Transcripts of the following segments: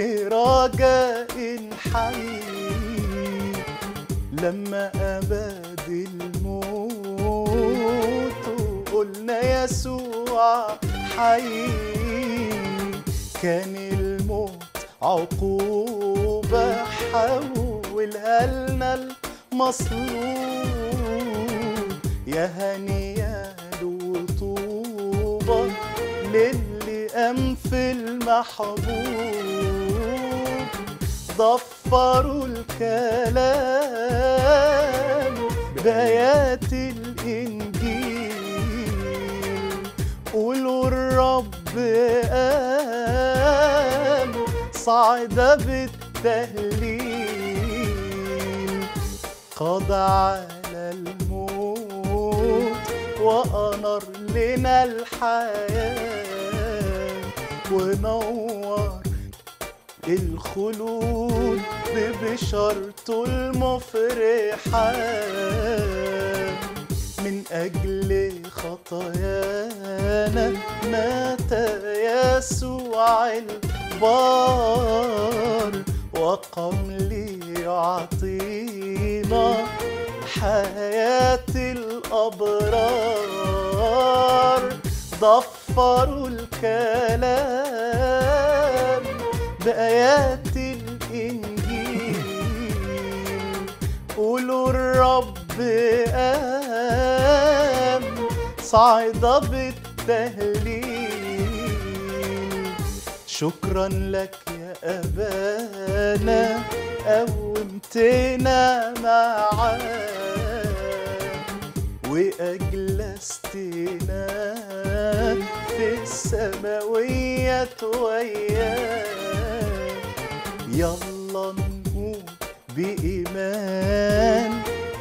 لرجاء رجاء حي لما أباد الموت قلنا يسوع حي كان الموت عقوبة حولها لنا المصلوب يا هنية وطوبة للي قام في المحبوب القلوب ضفروا الكلام بآيات الإنجيل قولوا الرب قام صعد بالتهليل قضى على الموت وأنار لنا الحياة ونور الخلود ببشرته المفرحة من أجل خطايانا مات يسوع البار وقام ليعطينا حياة الأبرار ضفروا الكلام بآيات الإنجيل قولوا الرب قام صعد بالتهليل شكرا لك يا أبانا قومتنا معاك وأجلستنا في السماوية وياه يلا نقول بإيمان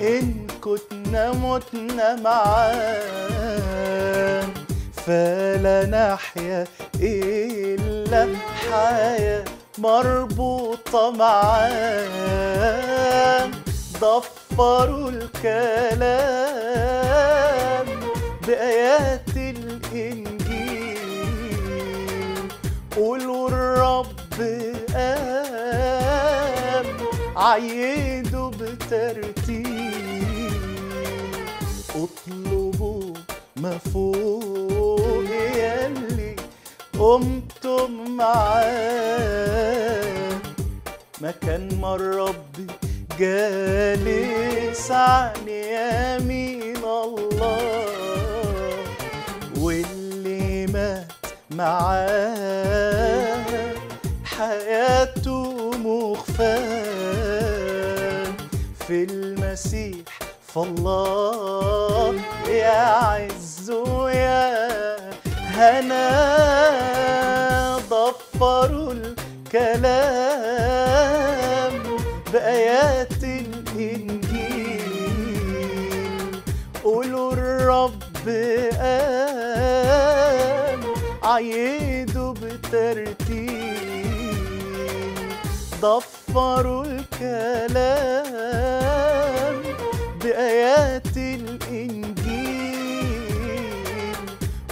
إن كنا متنا معاه فلا نحيا إلا حياة مربوطة معاه ضف عبروا الكلام بآيات الإنجيل قولوا الرب قام عيدوا بترتيب اطلبوا ما فوق يلي قمتم معاه مكان ما الرب جالس عن يمين الله واللي مات معاه حياته مخفاه في المسيح فالله يا عز ويا هنا ضفروا الكلام بآيات الإنجيل قولوا الرب قال عيدوا بترتيب ضفروا الكلام بآيات الإنجيل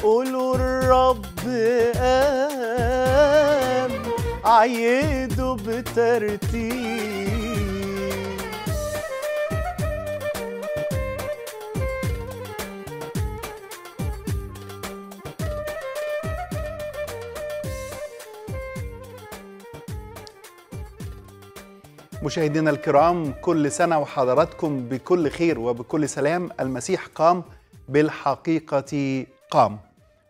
قولوا الرب قال عيدوا بترتيب مشاهدينا الكرام كل سنة وحضراتكم بكل خير وبكل سلام المسيح قام بالحقيقة قام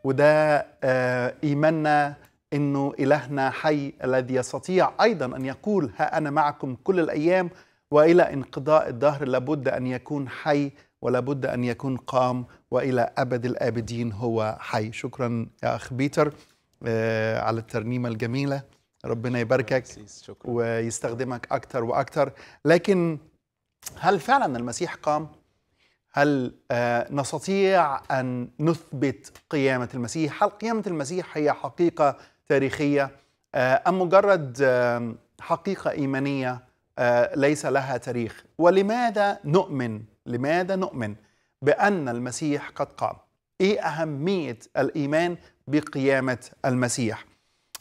وده آه، إيماننا أنه إلهنا حي الذي يستطيع أيضا أن يقول ها أنا معكم كل الأيام وإلى انقضاء الدهر لابد أن يكون حي ولابد أن يكون قام وإلى أبد الآبدين هو حي شكرا يا أخ بيتر آه، على الترنيمة الجميلة ربنا يباركك شكرا. ويستخدمك أكثر وأكثر لكن هل فعلا المسيح قام؟ هل آه، نستطيع أن نثبت قيامة المسيح؟ هل قيامة المسيح هي حقيقة تاريخية آه، أم مجرد آه، حقيقة إيمانية ليس لها تاريخ؟ ولماذا نؤمن؟ لماذا نؤمن بأن المسيح قد قام؟ إيه أهمية الإيمان بقيامة المسيح؟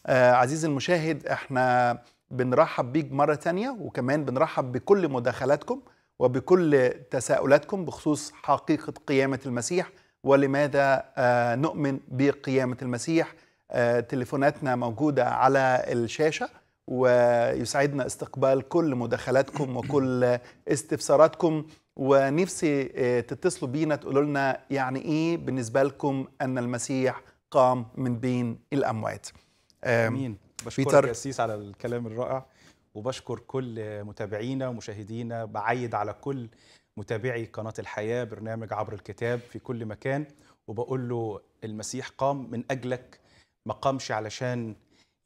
آه عزيزي المشاهد احنا بنرحب بيك مرة تانية وكمان بنرحب بكل مداخلاتكم وبكل تساؤلاتكم بخصوص حقيقة قيامة المسيح ولماذا آه نؤمن بقيامة المسيح آه تليفوناتنا موجودة على الشاشة ويسعدنا استقبال كل مداخلاتكم وكل استفساراتكم ونفسي آه، تتصلوا بينا تقولوا لنا يعني ايه بالنسبه لكم ان المسيح قام من بين الاموات امين بشكر يا على الكلام الرائع وبشكر كل متابعينا ومشاهدينا بعيد على كل متابعي قناة الحياة برنامج عبر الكتاب في كل مكان وبقول له المسيح قام من أجلك ما قامش علشان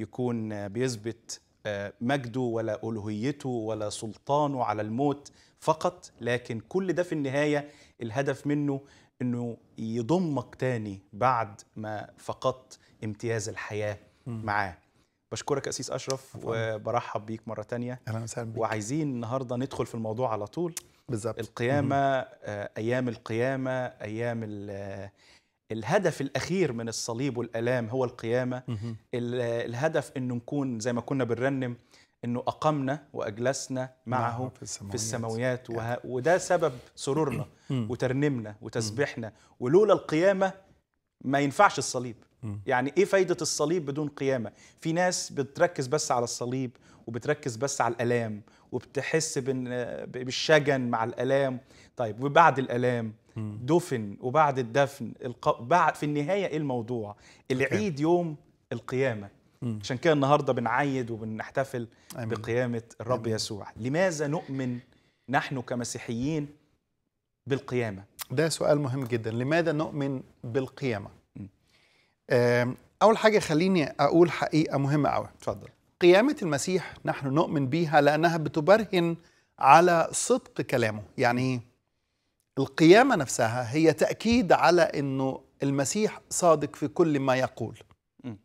يكون بيثبت آه، مجده ولا ألوهيته ولا سلطانه على الموت فقط لكن كل ده في النهاية الهدف منه أنه يضمك تاني بعد ما فقدت امتياز الحياة معاه بشكرك اسيس اشرف وبرحب بيك مره تانية اهلا وسهلا بيك وعايزين النهارده ندخل في الموضوع على طول بالظبط القيامه آه ايام القيامه ايام آه، الهدف الاخير من الصليب والالام هو القيامه مم. آه، الهدف انه نكون زي ما كنا بنرنم انه اقمنا واجلسنا معه في السماويات, في السماويات وه... وده سبب سرورنا وترنيمنا وتسبيحنا ولولا القيامه ما ينفعش الصليب يعني ايه فايده الصليب بدون قيامه في ناس بتركز بس على الصليب وبتركز بس على الالام وبتحس بالشجن مع الالام طيب وبعد الالام دفن وبعد الدفن بعد في النهايه ايه الموضوع العيد يوم القيامه عشان كده النهارده بنعيد وبنحتفل بقيامه الرب أمين. يسوع لماذا نؤمن نحن كمسيحيين بالقيامه ده سؤال مهم جدا لماذا نؤمن بالقيامه اول حاجه خليني اقول حقيقه مهمه قوي اتفضل قيامه المسيح نحن نؤمن بها لانها بتبرهن على صدق كلامه يعني القيامه نفسها هي تاكيد على انه المسيح صادق في كل ما يقول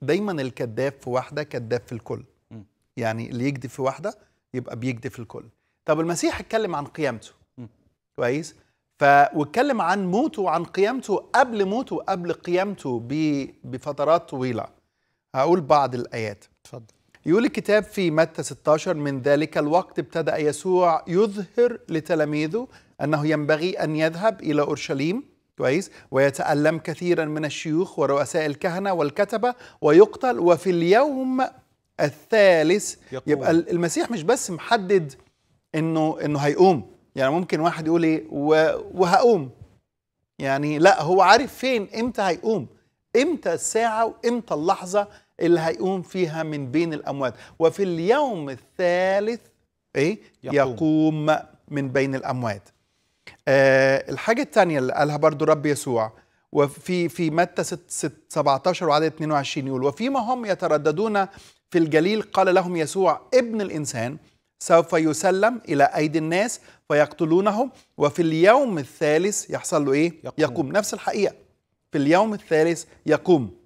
دايما الكذاب في واحده كذاب في الكل يعني اللي يكذب في واحده يبقى بيكذب في الكل طب المسيح اتكلم عن قيامته كويس فواتكلم عن موته وعن قيامته قبل موته وقبل قيامته بفترات طويلة هقول بعض الآيات اتفضل يقول الكتاب في متى 16 من ذلك الوقت ابتدأ يسوع يظهر لتلاميذه أنه ينبغي أن يذهب إلى أورشليم كويس ويتألم كثيرا من الشيوخ ورؤساء الكهنة والكتبة ويقتل وفي اليوم الثالث يقوم. يبقى المسيح مش بس محدد انه انه هيقوم يعني ممكن واحد يقول ايه وهقوم يعني لا هو عارف فين امتى هيقوم امتى الساعه وامتى اللحظه اللي هيقوم فيها من بين الاموات وفي اليوم الثالث ايه يقوم, يقوم من بين الاموات آه الحاجه الثانيه اللي قالها برضو رب يسوع وفي في متى 17 وعدد 22 يقول وفيما هم يترددون في الجليل قال لهم يسوع ابن الانسان سوف يسلم إلى أيدي الناس فيقتلونه وفي اليوم الثالث يحصل له إيه؟ يقوم, يقوم. نفس الحقيقة في اليوم الثالث يقوم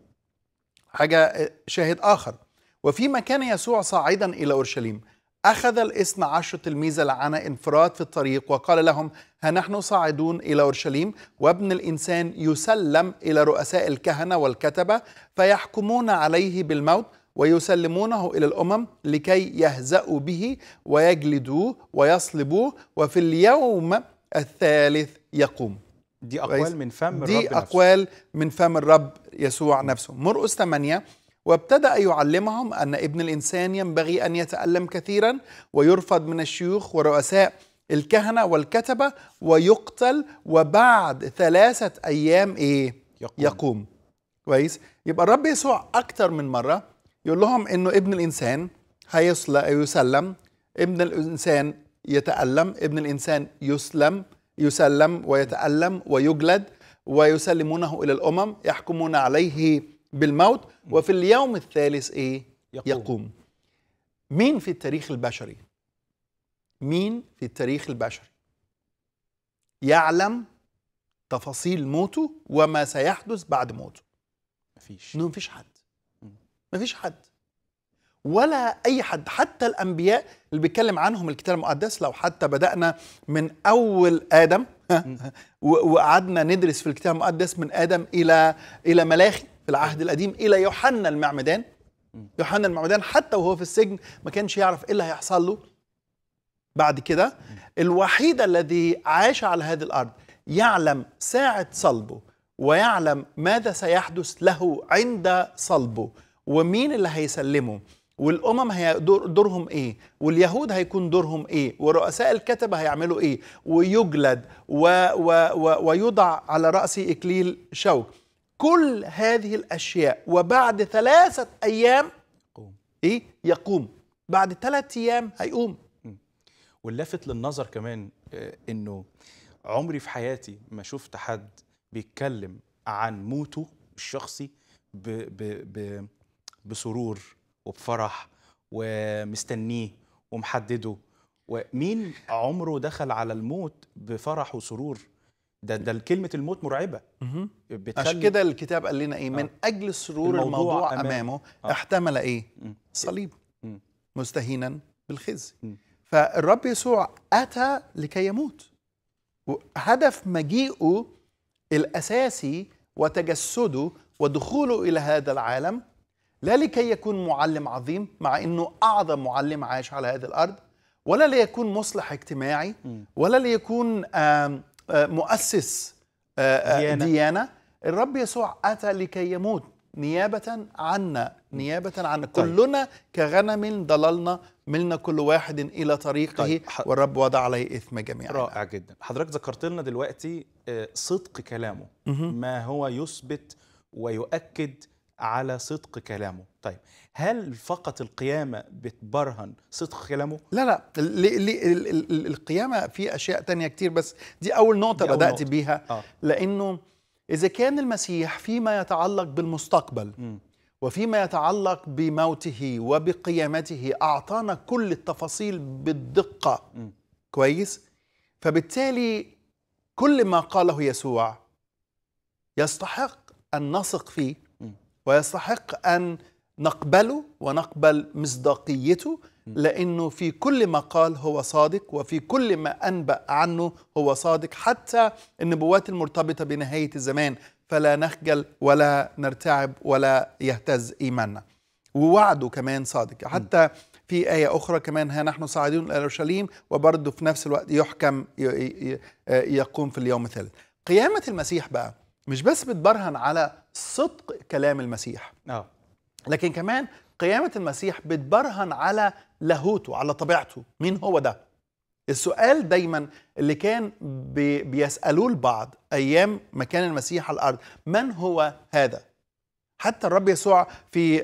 حاجة آه، شاهد آخر وفيما كان يسوع صاعدا إلى أورشليم أخذ الاثنى عشر تلميذ العنى انفراد في الطريق وقال لهم ها نحن صاعدون إلى أورشليم وابن الإنسان يسلم إلى رؤساء الكهنة والكتبة فيحكمون عليه بالموت ويسلمونه إلى الأمم لكي يهزأوا به ويجلدوه ويصلبوه وفي اليوم الثالث يقوم دي أقوال من فم الرب دي أقوال نفسه. من فم الرب يسوع نفسه مرقس 8 وابتدأ يعلمهم أن ابن الإنسان ينبغي أن يتألم كثيرا ويرفض من الشيوخ ورؤساء الكهنة والكتبة ويقتل وبعد ثلاثة أيام إيه؟ يقوم, يقوم. كويس يبقى الرب يسوع أكثر من مرة يقول لهم انه ابن الانسان يسلم ابن الانسان يتألم ابن الانسان يسلم يسلم ويتألم ويجلد ويسلمونه الى الامم يحكمون عليه بالموت وفي اليوم الثالث ايه يقوم, يقوم. مين في التاريخ البشري مين في التاريخ البشري يعلم تفاصيل موته وما سيحدث بعد موته مفيش مفيش حد مفيش حد ولا اي حد حتى الانبياء اللي بيتكلم عنهم الكتاب المقدس لو حتى بدانا من اول ادم وقعدنا ندرس في الكتاب المقدس من ادم الى الى ملاخي في العهد القديم الى يوحنا المعمدان يوحنا المعمدان حتى وهو في السجن ما كانش يعرف ايه اللي هيحصل له بعد كده الوحيد الذي عاش على هذه الارض يعلم ساعه صلبه ويعلم ماذا سيحدث له عند صلبه ومين اللي هيسلمه والامم هي دور دورهم ايه واليهود هيكون دورهم ايه ورؤساء الكتبه هيعملوا ايه ويجلد و و و ويوضع على راسه اكليل شوك كل هذه الاشياء وبعد ثلاثه ايام يقوم ايه يقوم بعد ثلاث ايام هيقوم واللافت للنظر كمان آه، انه عمري في حياتي ما شفت حد بيتكلم عن موته الشخصي ب ب ب بسرور وبفرح ومستنيه ومحدده ومين عمره دخل على الموت بفرح وسرور ده ده كلمه الموت مرعبه عشان كده الكتاب قال لنا ايه من آه. اجل سرور الموضوع, الموضوع أمام. امامه آه. احتمل ايه مم. صليب مستهينا بالخزي فالرب يسوع اتى لكي يموت وهدف مجيئه الاساسي وتجسده ودخوله الى هذا العالم لا لكي يكون معلم عظيم مع انه اعظم معلم عاش على هذه الارض ولا ليكون مصلح اجتماعي ولا ليكون مؤسس ديانة. ديانه الرب يسوع اتى لكي يموت نيابه عنا نيابه عنا طيب. كلنا كغنم ضللنا ملنا كل واحد الى طريقه طيب. والرب وضع عليه اثم جميعا رائع جدا حضرتك ذكرت لنا دلوقتي صدق كلامه ما هو يثبت ويؤكد على صدق كلامه طيب هل فقط القيامة بتبرهن صدق كلامه؟ لا لا القيامة في أشياء تانية كتير بس دي أول نقطة دي أول بدأت نقطة. بيها آه. لأنه إذا كان المسيح فيما يتعلق بالمستقبل م. وفيما يتعلق بموته وبقيامته أعطانا كل التفاصيل بالدقة م. كويس؟ فبالتالي كل ما قاله يسوع يستحق أن نثق فيه ويستحق أن نقبله ونقبل مصداقيته لأنه في كل ما قال هو صادق وفي كل ما أنبأ عنه هو صادق حتى النبوات المرتبطة بنهاية الزمان فلا نخجل ولا نرتعب ولا يهتز إيماننا ووعده كمان صادق حتى في آية أخرى كمان ها نحن صاعدون إلى أورشليم وبرضه في نفس الوقت يحكم آه، يقوم في اليوم الثالث قيامة المسيح بقى مش بس بتبرهن على صدق كلام المسيح أوه. لكن كمان قيامة المسيح بتبرهن على لاهوته على طبيعته مين هو ده السؤال دايما اللي كان بي بيسألوه البعض أيام ما كان المسيح على الأرض من هو هذا حتى الرب يسوع في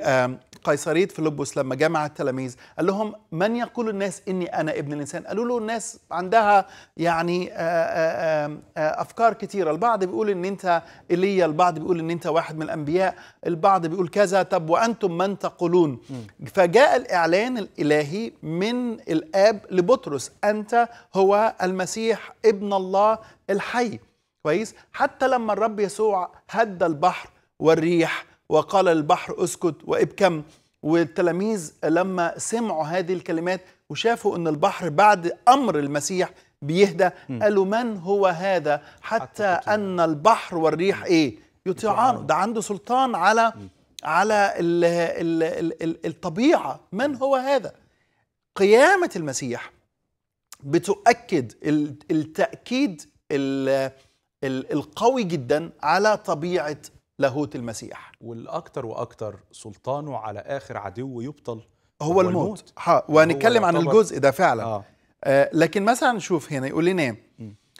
قيصريه فيلبس لما جمع التلاميذ قال لهم من يقول الناس اني انا ابن الانسان قالوا له الناس عندها يعني آه، آه، آه، افكار كثيره البعض بيقول ان انت ايليا البعض بيقول ان انت واحد من الانبياء البعض بيقول كذا طب وانتم من تقولون فجاء الاعلان الالهي من الاب لبطرس انت هو المسيح ابن الله الحي كويس حتى لما الرب يسوع هدى البحر والريح وقال البحر اسكت وابكم والتلاميذ لما سمعوا هذه الكلمات وشافوا ان البحر بعد امر المسيح بيهدى قالوا من هو هذا حتى ان البحر والريح ايه يطيعانه ده عنده سلطان على على الـ الـ الـ الـ الطبيعه من هو هذا قيامه المسيح بتؤكد التاكيد القوي جدا على طبيعه لاهوت المسيح والأكثر وأكثر سلطانه على آخر عدو يبطل هو, هو الموت, الموت. ها وهنتكلم عن الجزء ده فعلا آه. آه لكن مثلا نشوف هنا يقول لنا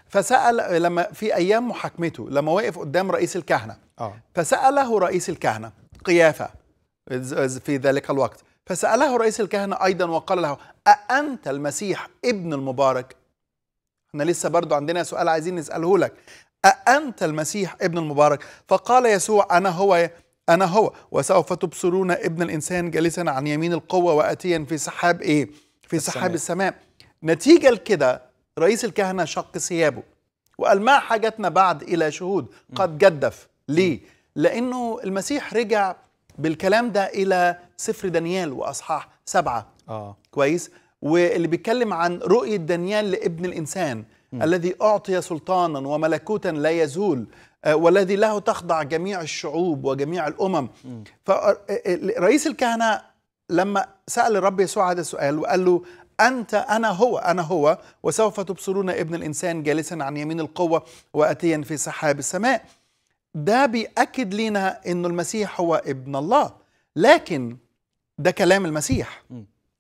فسأل لما في أيام محاكمته لما وقف قدام رئيس الكهنة آه. فسأله رئيس الكهنة قيافة في ذلك الوقت فسأله رئيس الكهنة أيضا وقال له أأنت المسيح ابن المبارك احنا لسه برضو عندنا سؤال عايزين نسأله لك أأنت المسيح ابن المبارك فقال يسوع أنا هو أنا هو وسوف تبصرون ابن الإنسان جالسا عن يمين القوة وآتيا في سحاب إيه في سحاب السماء نتيجة لكده رئيس الكهنة شق ثيابه وقال ما حاجتنا بعد إلى شهود قد جدف ليه لأنه المسيح رجع بالكلام ده إلى سفر دانيال وأصحاح سبعة آه. كويس واللي بيتكلم عن رؤية دانيال لابن الإنسان م. الذي أعطي سلطانا وملكوتا لا يزول آه، والذي له تخضع جميع الشعوب وجميع الأمم فرئيس آه، آه، الكهنة لما سأل الرب يسوع هذا السؤال وقال له أنت أنا هو أنا هو وسوف تبصرون ابن الإنسان جالسا عن يمين القوة وأتيا في سحاب السماء ده بيأكد لنا أن المسيح هو ابن الله لكن ده كلام المسيح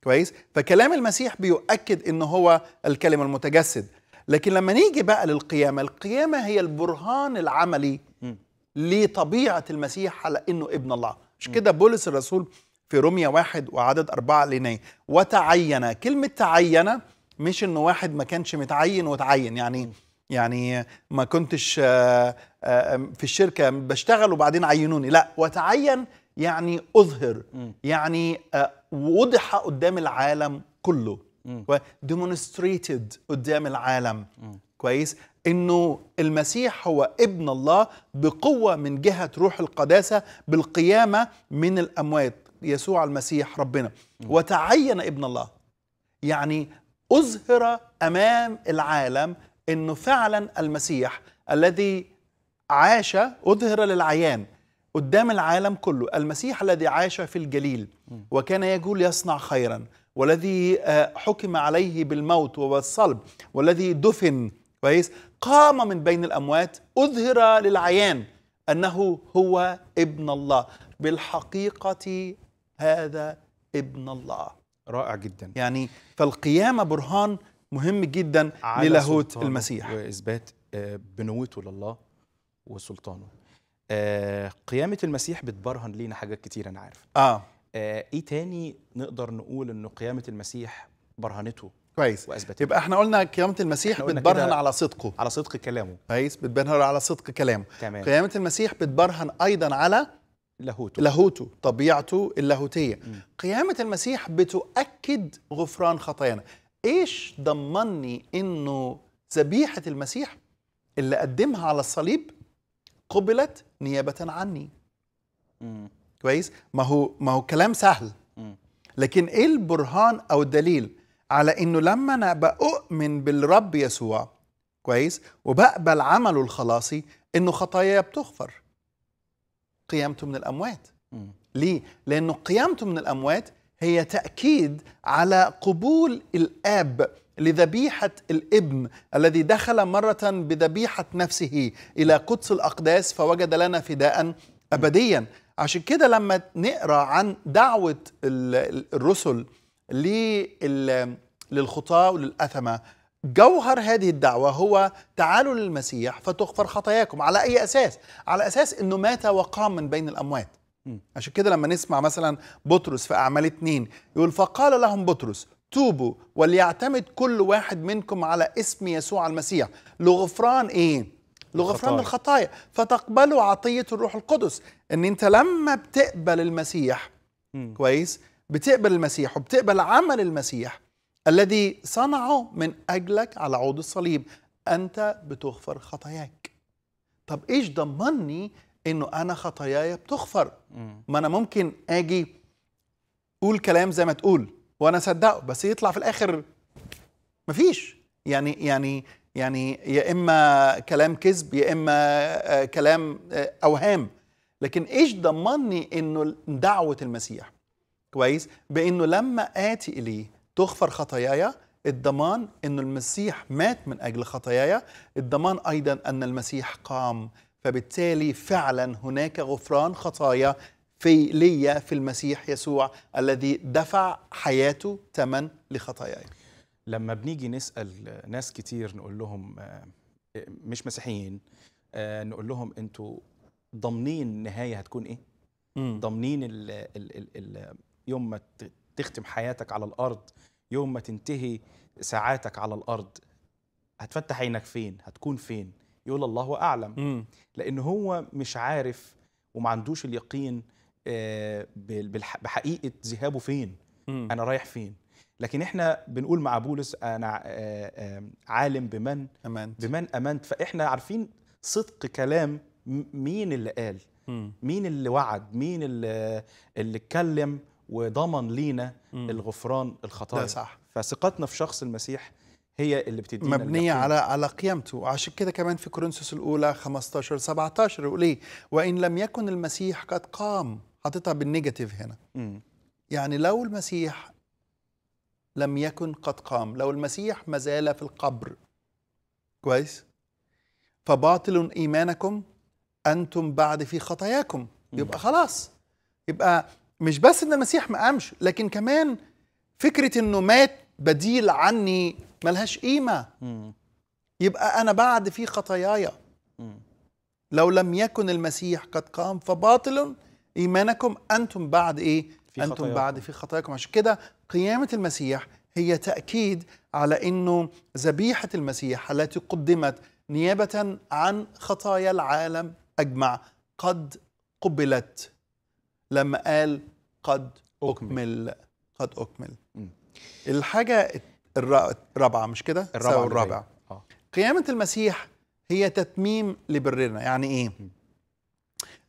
كويس فكلام المسيح بيؤكد أنه هو الكلمة المتجسد لكن لما نيجي بقى للقيامه القيامه هي البرهان العملي لطبيعه المسيح على انه ابن الله مش كده بولس الرسول في روميا واحد وعدد أربعة لينيه وتعين كلمة تعين مش إنه واحد ما كانش متعين وتعين يعني يعني ما كنتش آه، آه، في الشركة بشتغل وبعدين عينوني لا وتعين يعني أظهر يعني آه، وضح قدام العالم كله وديمونستريتد قدام العالم كويس انه المسيح هو ابن الله بقوه من جهه روح القداسه بالقيامه من الاموات يسوع المسيح ربنا وتعين ابن الله يعني اظهر امام العالم انه فعلا المسيح الذي عاش اظهر للعيان قدام العالم كله المسيح الذي عاش في الجليل وكان يقول يصنع خيرا والذي آه، حكم عليه بالموت وبالصلب والذي دفن كويس قام من بين الأموات أظهر للعيان أنه هو ابن الله بالحقيقة هذا ابن الله رائع جدا يعني فالقيامة برهان مهم جدا للاهوت المسيح وإثبات آه، بنوته لله وسلطانه آه، قيامة المسيح بتبرهن لينا حاجات كتير أنا عارف آه آه، ايه تاني نقدر نقول انه قيامه المسيح برهنته كويس واثبتته يبقى احنا قلنا قيامه المسيح بتبرهن على صدقه على صدق كلامه كويس بتبرهن على صدق كلامه تمام قيامه المسيح بتبرهن ايضا على لاهوته لاهوته طبيعته اللاهوتيه قيامه المسيح بتؤكد غفران خطايانا ايش ضمني انه ذبيحه المسيح اللي قدمها على الصليب قبلت نيابه عني م. كويس ما هو ما هو كلام سهل لكن ايه البرهان او الدليل على انه لما انا بأؤمن بالرب يسوع كويس وبقبل عمله الخلاصي انه خطاياي بتغفر قيامته من الاموات ليه لانه قيامته من الاموات هي تاكيد على قبول الاب لذبيحه الابن الذي دخل مره بذبيحه نفسه الى قدس الاقداس فوجد لنا فداء ابديا عشان كده لما نقرا عن دعوه الرسل للخطاة وللأثمة جوهر هذه الدعوة هو تعالوا للمسيح فتغفر خطاياكم على أي أساس؟ على أساس أنه مات وقام من بين الأموات عشان كده لما نسمع مثلا بطرس في أعمال اثنين يقول فقال لهم بطرس توبوا وليعتمد كل واحد منكم على اسم يسوع المسيح لغفران إيه؟ لغفران الخطايا فتقبلوا عطية الروح القدس ان انت لما بتقبل المسيح م. كويس بتقبل المسيح وبتقبل عمل المسيح الذي صنعه من أجلك على عود الصليب أنت بتغفر خطاياك طب إيش ضمني إنه أنا خطاياي بتغفر ما أنا ممكن أجي قول كلام زي ما تقول وأنا صدقه بس يطلع في الآخر مفيش يعني يعني يعني يا اما كلام كذب يا اما آه، كلام آه، اوهام لكن ايش ضمني انه دعوه المسيح كويس بانه لما اتي اليه تغفر خطاياي الضمان انه المسيح مات من اجل خطاياي الضمان ايضا ان المسيح قام فبالتالي فعلا هناك غفران خطايا في ليا في المسيح يسوع الذي دفع حياته ثمن لخطاياي لما بنيجي نسال ناس كتير نقول لهم آه، مش مسيحيين آه، نقول لهم انتوا ضامنين النهايه هتكون ايه؟ ضامنين يوم ما تختم حياتك على الارض يوم ما تنتهي ساعاتك على الارض هتفتح عينك فين؟ هتكون فين؟ يقول الله اعلم لان هو مش عارف وما عندوش اليقين آه، بحقيقه ذهابه فين؟ انا رايح فين؟ لكن احنا بنقول مع بولس انا آه، آه، عالم بمن امنت بمن امنت فاحنا عارفين صدق كلام مين اللي قال مين اللي وعد مين اللي اللي اتكلم وضمن لينا الغفران الخطايا ده صح فثقتنا في شخص المسيح هي اللي بتدينا مبنية اليقين. على على قيامته عشان كده كمان في كورنثوس الأولى 15 17 يقول إيه وإن لم يكن المسيح قد قام حاططها بالنيجاتيف هنا م. يعني لو المسيح لم يكن قد قام لو المسيح ما زال في القبر كويس فباطل إيمانكم أنتم بعد في خطاياكم يبقى خلاص يبقى مش بس ان المسيح ما قامش لكن كمان فكره انه مات بديل عني ملهاش قيمه يبقى انا بعد في خطاياي لو لم يكن المسيح قد قام فباطل ايمانكم انتم بعد ايه انتم بعد في خطاياكم عشان كده قيامة المسيح هي تأكيد على أنه ذبيحة المسيح التي قدمت نيابة عن خطايا العالم أجمع قد قبلت لما قال قد أكمل قد أكمل الحاجة الرابعة مش كده؟ الرابعة الرابعة آه. قيامة المسيح هي تتميم لبرنا يعني إيه؟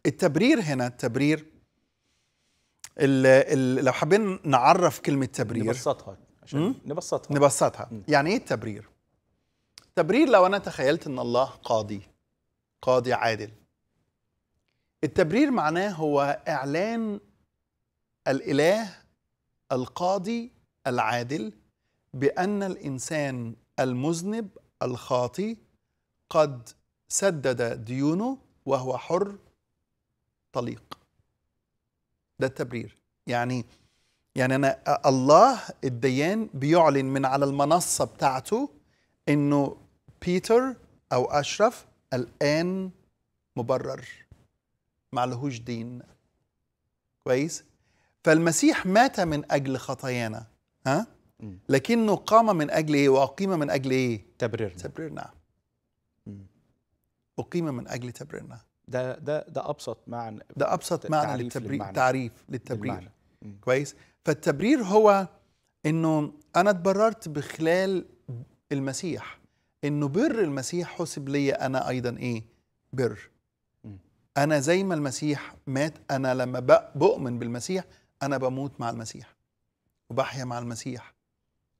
التبرير هنا التبرير ال ال لو حابين نعرف كلمه تبرير نبسطها عشان نبسطها نبسطها م. يعني ايه التبرير التبرير لو انا تخيلت ان الله قاضي قاضي عادل التبرير معناه هو اعلان الاله القاضي العادل بان الانسان المذنب الخاطي قد سدد ديونه وهو حر طليق ده التبرير يعني يعني انا الله الديان بيعلن من على المنصه بتاعته انه بيتر او اشرف الان مبرر ما لهوش دين كويس فالمسيح مات من اجل خطايانا ها لكنه قام من اجل ايه واقيم من اجل ايه تبريرنا تبريرنا اقيم من اجل تبريرنا ده ده ده ابسط معنى ده ابسط معنى للتبرير تعريف للتبرير للمعنى. كويس فالتبرير هو انه انا اتبررت بخلال المسيح انه بر المسيح حسب لي انا ايضا ايه بر انا زي ما المسيح مات انا لما بؤمن بالمسيح انا بموت مع المسيح وبحيا مع المسيح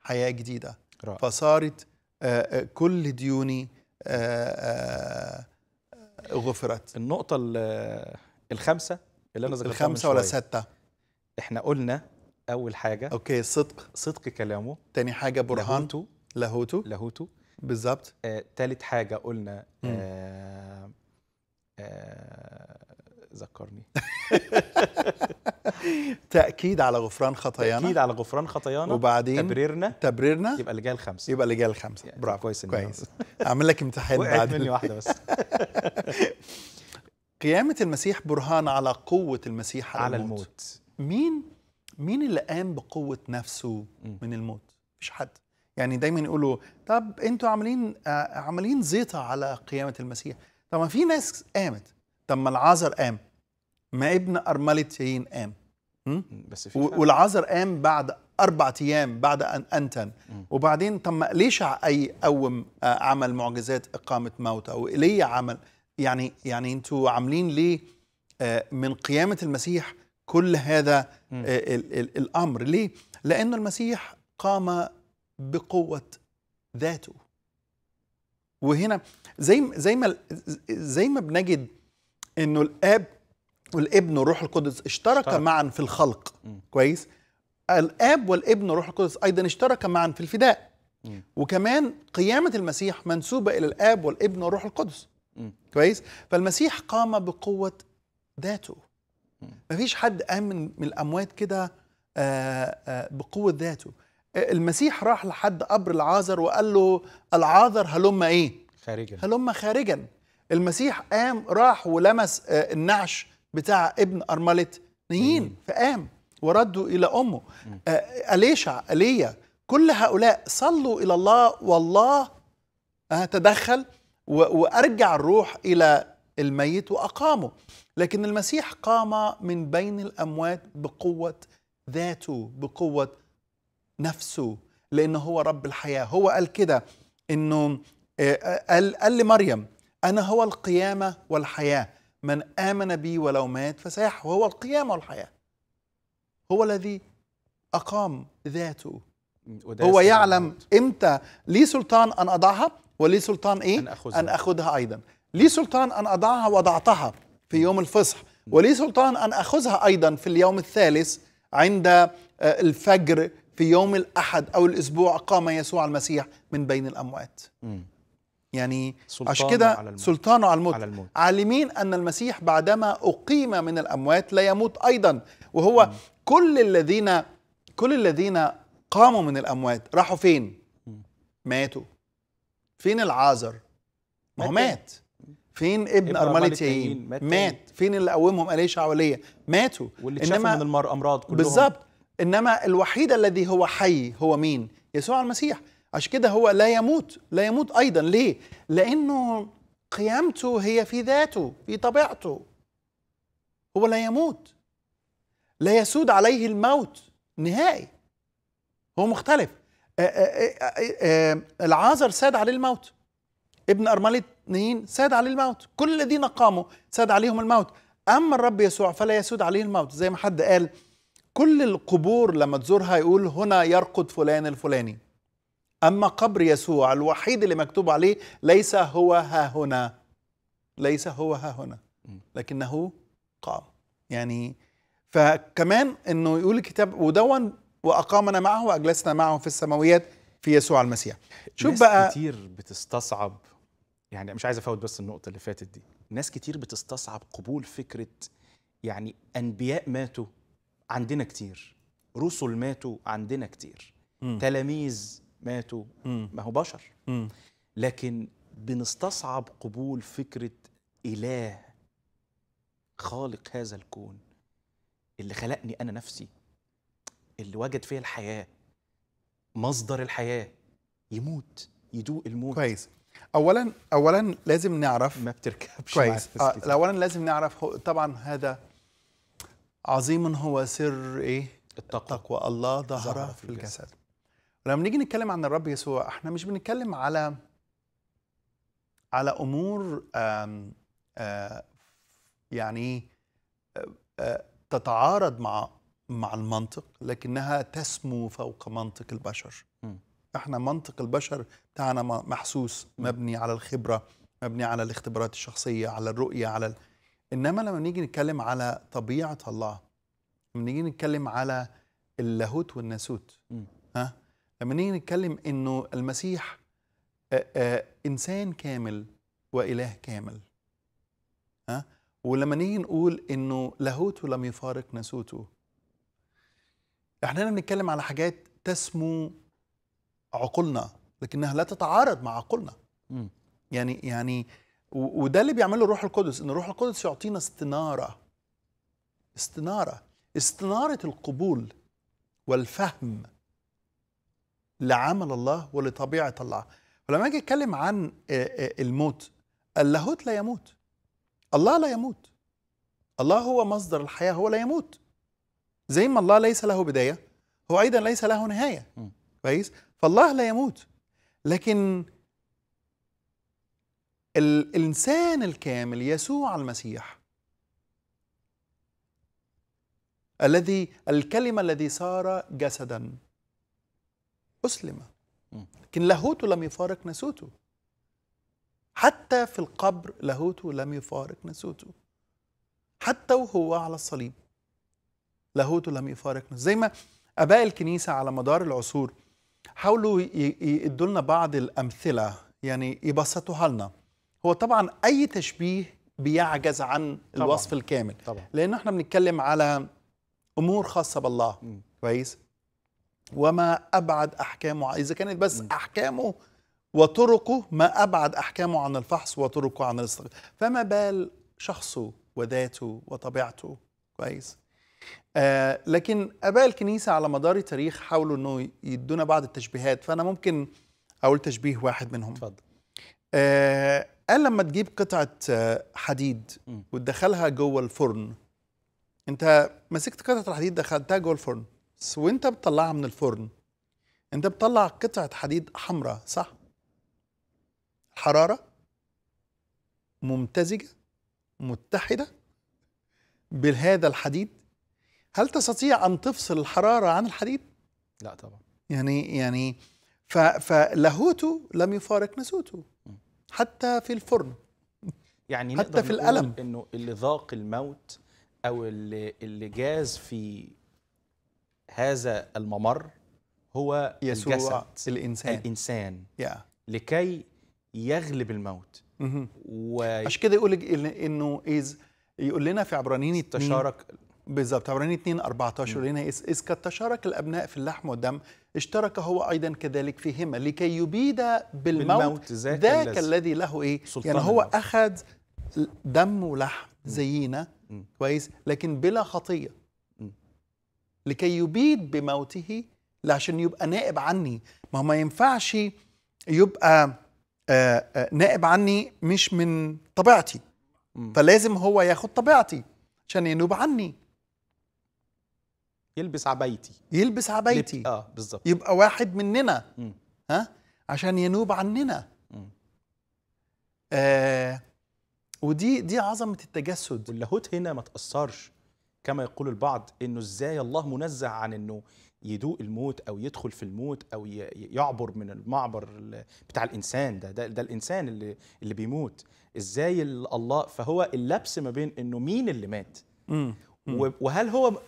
حياه جديده رأي. فصارت آآ آه، آآ آه، كل ديوني آآ آه، غفرت النقطة الخامسة اللي أنا ذكرتها الخامسة ولا ستة؟ إحنا قلنا أول حاجة أوكي صدق صدق كلامه تاني حاجة برهان لاهوتو لاهوتو بالظبط آه تالت حاجة قلنا آه آه ذكرني تأكيد على غفران خطايانا تأكيد على غفران خطايانا وبعدين تبريرنا تبريرنا يبقى اللي جاي الخمسة يبقى اللي جاي الخمسة يعني برافو كويس كويس أعمل لك امتحان بعد مني واحدة بس قيامة المسيح برهان على قوة المسيح على, على الموت. الموت مين مين اللي قام بقوة نفسه من الموت؟ مفيش حد يعني دايما يقولوا طب انتوا عاملين آه، عاملين زيطة على قيامة المسيح طب ما في ناس قامت طب ما العازر قام ما ابن أرملتين قام بس في والعذر قام بعد أربع أيام بعد أن أنتن وبعدين طب ما ليش أي قوم آه، عمل معجزات إقامة موت أو إيليا عمل يعني يعني أنتوا عاملين ليه آه، من قيامة المسيح كل هذا الـ آه، الـ الأمر ليه؟ لأن المسيح قام بقوة ذاته وهنا زي زي ما زي ما بنجد انه الاب والابن والروح القدس اشترك, طيب. معا في الخلق م. كويس الاب والابن والروح القدس ايضا اشترك معا في الفداء م. وكمان قيامه المسيح منسوبه الى الاب والابن والروح القدس م. كويس فالمسيح قام بقوه ذاته ما فيش حد قام من الاموات كده آه، آه، بقوه ذاته المسيح راح لحد قبر العازر وقال له العازر هلم ايه خارجا هلم خارجا المسيح قام راح ولمس آه، النعش بتاع ابن أرملة نيين فقام وردوا إلى أمه آه، أليشع أليا كل هؤلاء صلوا إلى الله والله آه، تدخل وأرجع الروح إلى الميت وأقامه لكن المسيح قام من بين الأموات بقوة ذاته بقوة نفسه لأنه هو رب الحياة هو قال كده إنه آه، قال, قال لمريم أنا هو القيامة والحياة من آمن بي ولو مات فسيحيا وهو القيامة والحياة هو الذي أقام ذاته هو يعلم إمتى لي سلطان أن أضعها ولي سلطان إيه أن أخذها, أن أخذها أيضا لي سلطان أن أضعها وضعتها في يوم الفصح ولي سلطان أن أخذها أيضا في اليوم الثالث عند آه، الفجر في يوم الأحد أو الأسبوع قام يسوع المسيح من بين الأموات م. يعني عشان كده سلطانه على الموت, على الموت. عالمين أن المسيح بعدما أقيم من الأموات لا يموت أيضا وهو م. كل الذين كل الذين قاموا من الأموات راحوا فين؟ م. ماتوا فين العازر؟ ما هو مات فين ابن أرملتيين؟ مات. مات فين اللي قومهم أليشع شعولية ماتوا واللي إنما من المرأة أمراض كلهم بالظبط إنما الوحيد الذي هو حي هو مين؟ يسوع المسيح عشان كده هو لا يموت لا يموت ايضا ليه لانه قيامته هي في ذاته في طبيعته هو لا يموت لا يسود عليه الموت نهائي هو مختلف العازر ساد عليه الموت ابن أرملة نين ساد عليه الموت كل الذين قاموا ساد عليهم الموت أما الرب يسوع فلا يسود عليه الموت زي ما حد قال كل القبور لما تزورها يقول هنا يرقد فلان الفلاني أما قبر يسوع الوحيد اللي مكتوب عليه ليس هو ها هنا ليس هو ها هنا لكنه قام يعني فكمان انه يقول الكتاب ودون واقامنا معه واجلسنا معه في السماويات في يسوع المسيح شوف ناس بقى كتير بتستصعب يعني مش عايز افوت بس النقطه اللي فاتت دي ناس كتير بتستصعب قبول فكره يعني انبياء ماتوا عندنا كتير رسل ماتوا عندنا كتير م. تلاميذ ماتوا ما هو بشر لكن بنستصعب قبول فكرة إله خالق هذا الكون اللي خلقني أنا نفسي اللي وجد فيه الحياة مصدر الحياة يموت يدوق الموت كويس اولا اولا لازم نعرف ما بتركبش كويس آه اولا لازم نعرف طبعا هذا عظيم هو سر ايه التقوى, التقوى. الله ظهر في الجسد لما نيجي نتكلم عن الرب يسوع احنا مش بنتكلم على على امور آم آم يعني آم تتعارض مع مع المنطق لكنها تسمو فوق منطق البشر م. احنا منطق البشر بتاعنا محسوس مبني على الخبره مبني على الاختبارات الشخصيه على الرؤيه على ال... انما لما نيجي نتكلم على طبيعه الله لما نيجي نتكلم على اللاهوت والناسوت ها لما نيجي نتكلم انه المسيح آآ آآ انسان كامل واله كامل ها ولما نيجي نقول انه لاهوته لم يفارق ناسوته احنا هنا بنتكلم على حاجات تسمو عقولنا لكنها لا تتعارض مع عقولنا يعني يعني وده اللي بيعمله الروح القدس ان الروح القدس يعطينا استناره استناره استناره القبول والفهم لعمل الله ولطبيعه الله فلما اجي اتكلم عن آه، آه، الموت اللاهوت لا يموت الله لا يموت الله هو مصدر الحياه هو لا يموت زي ما الله ليس له بدايه هو ايضا ليس له نهايه كويس فالله لا يموت لكن الانسان الكامل يسوع المسيح الذي الكلمه الذي صار جسدا أسلم لكن لاهوت لم يفارق نسوته حتى في القبر لاهوت لم يفارق نسوته حتى وهو على الصليب لاهوت لم يفارق نسوته زي ما أباء الكنيسة على مدار العصور حاولوا يدوا لنا بعض الأمثلة يعني يبسطوها لنا هو طبعا أي تشبيه بيعجز عن طبعًا الوصف الكامل طبعًا لأن احنا بنتكلم على أمور خاصة بالله م. كويس وما أبعد أحكامه إذا كانت بس أحكامه وطرقه ما أبعد أحكامه عن الفحص وطرقه عن الاستقرار فما بال شخصه وذاته وطبيعته كويس آه لكن اباء الكنيسه على مدار التاريخ حاولوا انه يدونا بعض التشبيهات فانا ممكن اقول تشبيه واحد منهم اتفضل آه قال لما تجيب قطعه آه، حديد وتدخلها جوه الفرن انت مسكت قطعه الحديد دخلتها جوه الفرن بس وانت بتطلعها من الفرن انت بتطلع قطعة حديد حمراء صح؟ حرارة ممتزجة متحدة بهذا الحديد هل تستطيع أن تفصل الحرارة عن الحديد؟ لا طبعا يعني يعني فلاهوته لم يفارق نسوته حتى في الفرن يعني حتى في الألم انه اللي ذاق الموت او اللي, اللي جاز في هذا الممر هو يسوع الجسد الإنسان الإنسان yeah. لكي يغلب الموت و... عشان كده يقول انه إذ يقول لنا في عبرانيين تشارك بالظبط عبرانيين 2 14 يقول لنا إذ قد تشارك الأبناء في اللحم والدم اشترك هو أيضا كذلك فيهما لكي يبيد بالموت, بالموت ذاك, ذاك الذي له إيه سلطان يعني هو أخذ دم ولحم زينا كويس لكن بلا خطيه لكي يبيد بموته لعشان يبقى نائب عني ما هو ما ينفعش يبقى آآ آه، آآ آه، نائب عني مش من طبيعتي فلازم هو ياخد طبيعتي عشان ينوب عني يلبس عبايتي يلبس عبايتي اه بالظبط يبقى واحد مننا ها عشان ينوب عننا آه ودي دي عظمه التجسد واللاهوت هنا ما تاثرش كما يقول البعض انه ازاي الله منزه عن انه يدوق الموت او يدخل في الموت او يعبر من المعبر بتاع الانسان ده ده, ده الانسان اللي اللي بيموت ازاي الله فهو اللبس ما بين انه مين اللي مات مم. وهل هو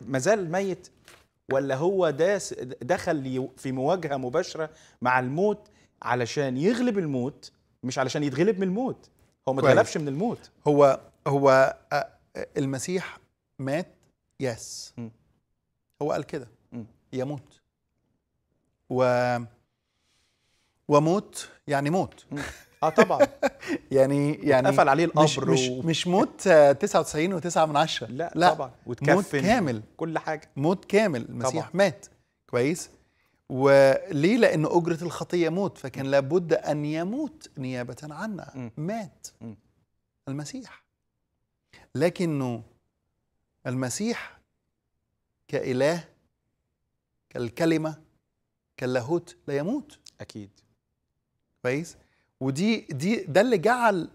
ما زال ميت ولا هو داس دخل في مواجهه مباشره مع الموت علشان يغلب الموت مش علشان يتغلب من الموت هو ما اتغلبش من الموت هو هو المسيح مات يس م. هو قال كده يموت و وموت يعني موت اه طبعا يعني يعني قفل عليه القبر مش, مش, و... مش موت 99 و9 من 10 لا, لا طبعا وتكفن موت كامل كل حاجه موت كامل المسيح طبعا. مات كويس وليه لان اجره الخطيه موت فكان لابد ان يموت نيابه عنا مات المسيح لكنه المسيح كإله كالكلمة كاللاهوت لا يموت أكيد كويس ودي دي ده اللي جعل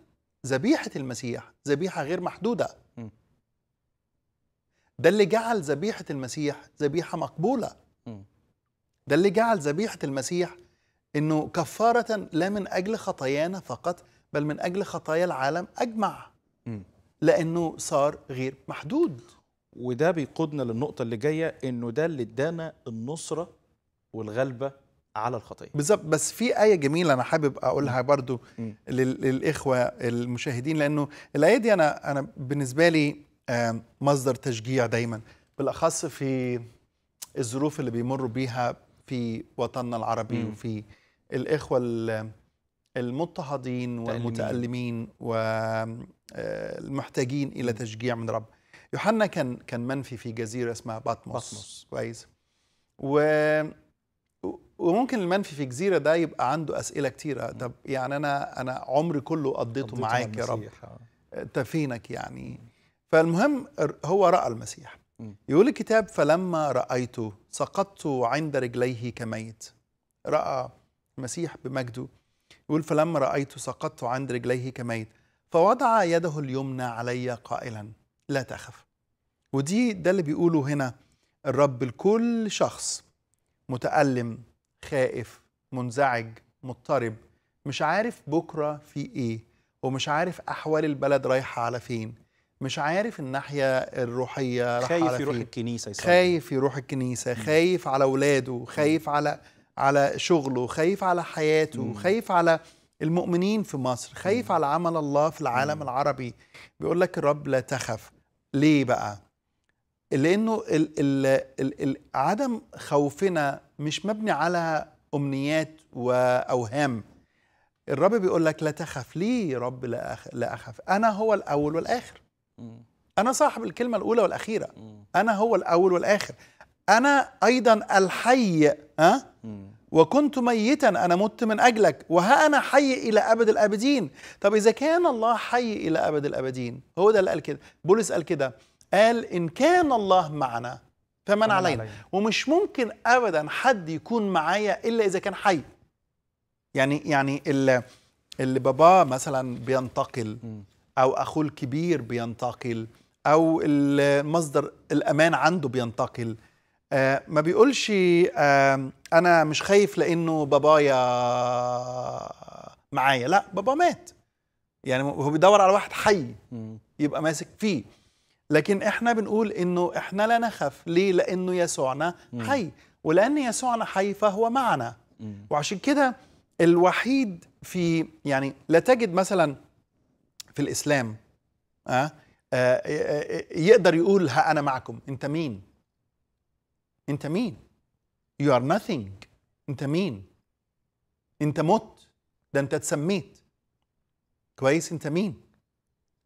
ذبيحة المسيح ذبيحة غير محدودة ده اللي جعل ذبيحة المسيح ذبيحة مقبولة ده اللي جعل ذبيحة المسيح انه كفارة لا من اجل خطايانا فقط بل من اجل خطايا العالم اجمع لانه صار غير محدود وده بيقودنا للنقطه اللي جايه انه ده اللي ادانا النصره والغلبه على الخطيه بالظبط بس في ايه جميله انا حابب اقولها برضو للاخوه المشاهدين لانه الايه دي انا انا بالنسبه لي مصدر تشجيع دايما بالاخص في الظروف اللي بيمروا بيها في وطننا العربي مم. وفي الاخوه المضطهدين والمتألمين والمحتاجين إلى تشجيع من رب يوحنا كان كان منفي في جزيره اسمها باتموس باتموس كويس و وممكن المنفي في جزيره ده يبقى عنده اسئله كتيره طب يعني انا انا عمري كله قضيته معاك يا رب آه. انت فينك يعني فالمهم هو راى المسيح يقول الكتاب فلما رايته سقطت عند رجليه كميت راى المسيح بمجده يقول فلما رايته سقطت عند رجليه كميت فوضع يده اليمنى علي قائلا لا تخف ودي ده اللي بيقوله هنا الرب لكل شخص متألم خائف منزعج مضطرب مش عارف بكرة في إيه ومش عارف أحوال البلد رايحة على فين مش عارف الناحية الروحية رايحة على فين خايف يروح الكنيسة يصلي. خايف يروح الكنيسة خايف على أولاده خايف على على شغله خايف على حياته خايف على المؤمنين في مصر خايف على عمل الله في العالم العربي بيقول لك الرب لا تخف ليه بقى لانه ال ال ال الـ عدم خوفنا مش مبني على امنيات واوهام الرب بيقول لك لا تخف ليه يا رب لا, لا اخف انا هو الاول والاخر انا صاحب الكلمه الاولى والاخيره انا هو الاول والاخر انا ايضا الحي ها أه؟ وكنت ميتا أنا مت من أجلك وها أنا حي إلى أبد الأبدين طب إذا كان الله حي إلى أبد الأبدين هو ده اللي قال كده بولس قال كده قال إن كان الله معنا فمن علينا علينا ومش ممكن أبدا حد يكون معايا إلا إذا كان حي يعني يعني اللي, اللي باباه مثلا بينتقل أو أخوه الكبير بينتقل أو المصدر الأمان عنده بينتقل آه، ما بيقولش انا مش خايف لانه بابايا معايا لا بابا مات يعني هو بيدور على واحد حي يبقى ماسك فيه لكن احنا بنقول انه احنا لا نخاف ليه لانه يسوعنا حي ولان يسوعنا حي فهو معنا وعشان كده الوحيد في يعني لا تجد مثلا في الاسلام آه, آه, آه, آه، يقدر يقول ها انا معكم انت مين انت مين you are nothing انت مين انت مت ده انت اتسميت كويس انت مين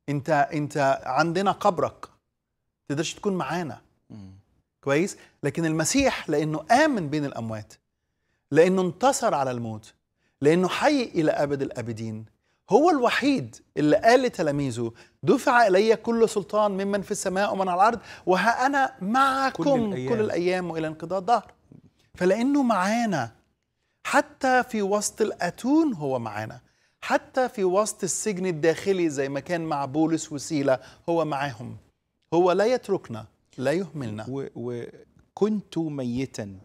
انت انت عندنا قبرك تقدرش تكون معانا كويس لكن المسيح لانه امن بين الاموات لانه انتصر على الموت لانه حي الى ابد الابدين هو الوحيد اللي قال لتلاميذه دفع الي كل سلطان ممن في السماء ومن على الارض وها انا معكم كل الايام, كل الأيام والى انقضاء الدهر فلانه معانا حتى في وسط الاتون هو معانا حتى في وسط السجن الداخلي زي ما كان مع بولس وسيلة هو معاهم هو لا يتركنا لا يهملنا وكنت ميتا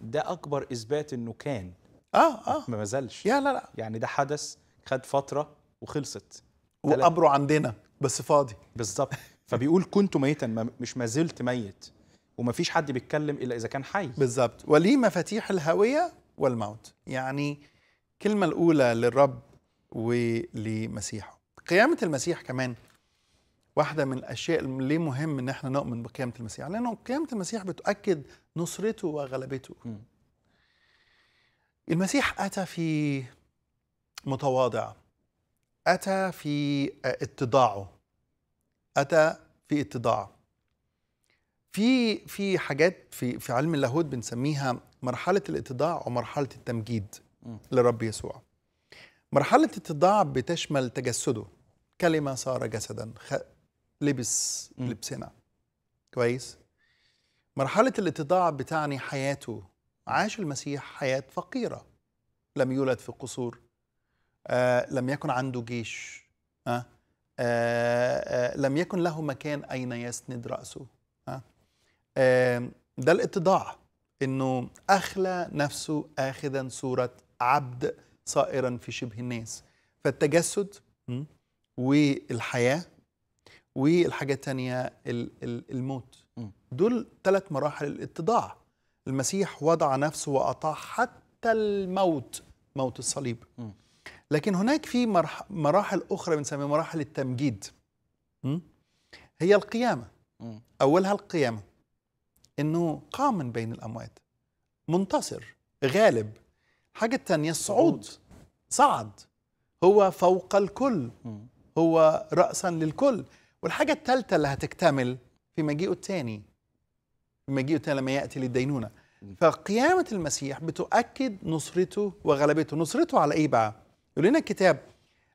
ده أكبر إثبات أنه كان آه آه ما زالش يا لا لا يعني ده حدث خد فتره وخلصت وقبره عندنا بس فاضي بالظبط فبيقول كنت ميتا ما مش ما زلت ميت ومفيش حد بيتكلم الا اذا كان حي بالظبط ولي مفاتيح الهويه والموت يعني الكلمه الاولى للرب ولمسيحه قيامه المسيح كمان واحدة من الأشياء ليه مهم إن إحنا نؤمن بقيامة المسيح؟ لأنه قيامة المسيح بتؤكد نصرته وغلبته. م. المسيح أتى في متواضع أتى في اتضاعه أتى في اتضاعه في في حاجات في في علم اللاهوت بنسميها مرحلة الاتضاع ومرحلة التمجيد لرب يسوع. مرحلة الاتضاع بتشمل تجسده كلمة صار جسدا خ... لبس م. لبسنا كويس مرحلة الاتضاع بتعني حياته عاش المسيح حياة فقيرة لم يولد في قصور آه لم يكن عنده جيش آه آه آه لم يكن له مكان أين يسند رأسه آه آه ده الاتضاع أنه أخلى نفسه آخذا صورة عبد صائرا في شبه الناس فالتجسد والحياة والحاجة الثانية الموت دول ثلاث مراحل الاتضاع المسيح وضع نفسه وأطاع حتى الموت موت الصليب م. لكن هناك في مرح مراحل أخرى بنسميها مراحل التمجيد هي القيامة أولها القيامة إنه قام من بين الأموات منتصر غالب حاجة الثانيه الصعود صعد هو فوق الكل هو رأسا للكل والحاجة الثالثة اللي هتكتمل في مجيئه الثاني في مجيئه الثاني لما يأتي للدينونة فقيامة المسيح بتؤكد نصرته وغلبته نصرته على إيه بقى؟ يقول لنا الكتاب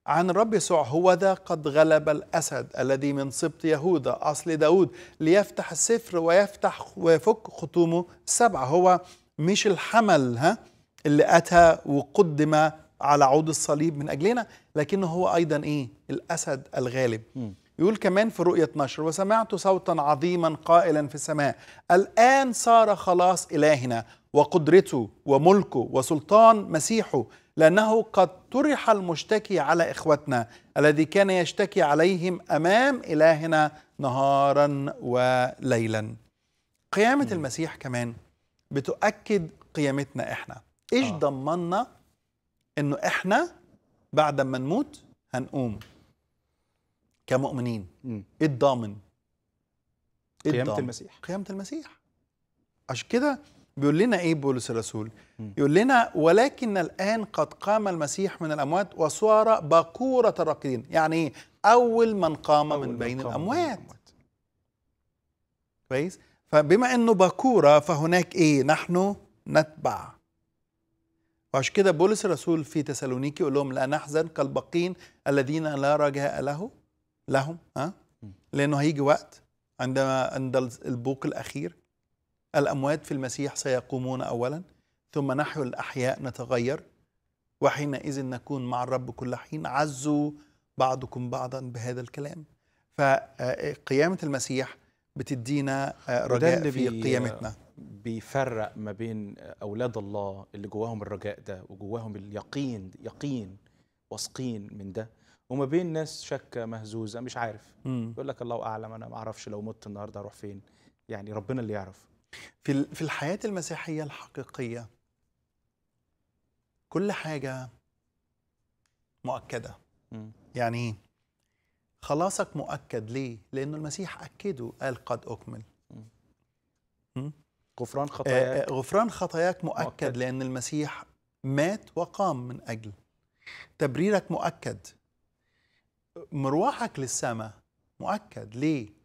عن الرب يسوع هو ذا قد غلب الأسد الذي من سبط يهوذا أصل داود ليفتح السفر ويفتح ويفك ختومه السبعة هو مش الحمل ها اللي أتى وقدم على عود الصليب من أجلنا لكنه هو أيضا إيه الأسد الغالب م. يقول كمان في رؤية نشر وسمعت صوتا عظيما قائلا في السماء الآن صار خلاص إلهنا وقدرته وملكه وسلطان مسيحه لأنه قد طرح المشتكي على إخوتنا الذي كان يشتكي عليهم أمام إلهنا نهارا وليلا قيامة المسيح كمان بتؤكد قيامتنا إحنا إيش آه. ضمننا إنه إحنا بعد ما نموت هنقوم كمؤمنين إيه الضامن قيامة المسيح قيامة المسيح عشان كده بيقول لنا ايه بولس الرسول يقول لنا ولكن الان قد قام المسيح من الاموات وصار باكوره الراقدين يعني ايه اول من قام أول من بين قام الاموات كويس فبما انه باكوره فهناك ايه نحن نتبع وعشان كده بولس الرسول في تسالونيكي يقول لهم لا نحزن كالباقين الذين لا رجاء له لهم ها لانه هيجي وقت عندما عند البوق الاخير الأموات في المسيح سيقومون أولا ثم نحن الأحياء نتغير وحينئذ نكون مع الرب كل حين عزوا بعضكم بعضا بهذا الكلام فقيامة آه، المسيح بتدينا آه، رجاء اللي في قيامتنا بيفرق ما بين أولاد الله اللي جواهم الرجاء ده وجواهم اليقين يقين واثقين من ده وما بين ناس شكة مهزوزة مش عارف يقول لك الله أعلم أنا ما أعرفش لو مت النهاردة أروح فين يعني ربنا اللي يعرف في في الحياة المسيحية الحقيقية كل حاجة مؤكدة م. يعني خلاصك مؤكد ليه؟ لأنه المسيح أكده قال قد أكمل م. غفران آه، آه، خطاياك غفران خطاياك مؤكد, مؤكد لأن المسيح مات وقام من أجل تبريرك مؤكد مروحك للسماء مؤكد ليه؟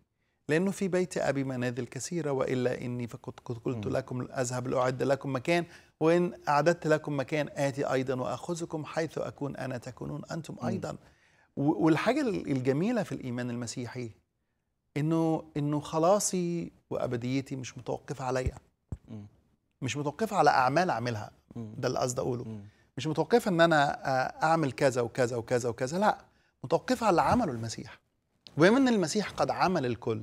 لأنه في بيت أبي منازل كثيرة وإلا إني فقد قلت لكم أذهب لأعد لكم مكان وإن أعددت لكم مكان آتي أيضا وأخذكم حيث أكون أنا تكونون أنتم أيضا والحاجة الجميلة في الإيمان المسيحي إنه إنه خلاصي وأبديتي مش متوقفة عليا مش متوقفة على أعمال أعملها ده اللي قصدي أقوله مش متوقفة إن أنا آه، أعمل كذا وكذا وكذا وكذا لا متوقفة على اللي عمله المسيح وبما إن المسيح قد عمل الكل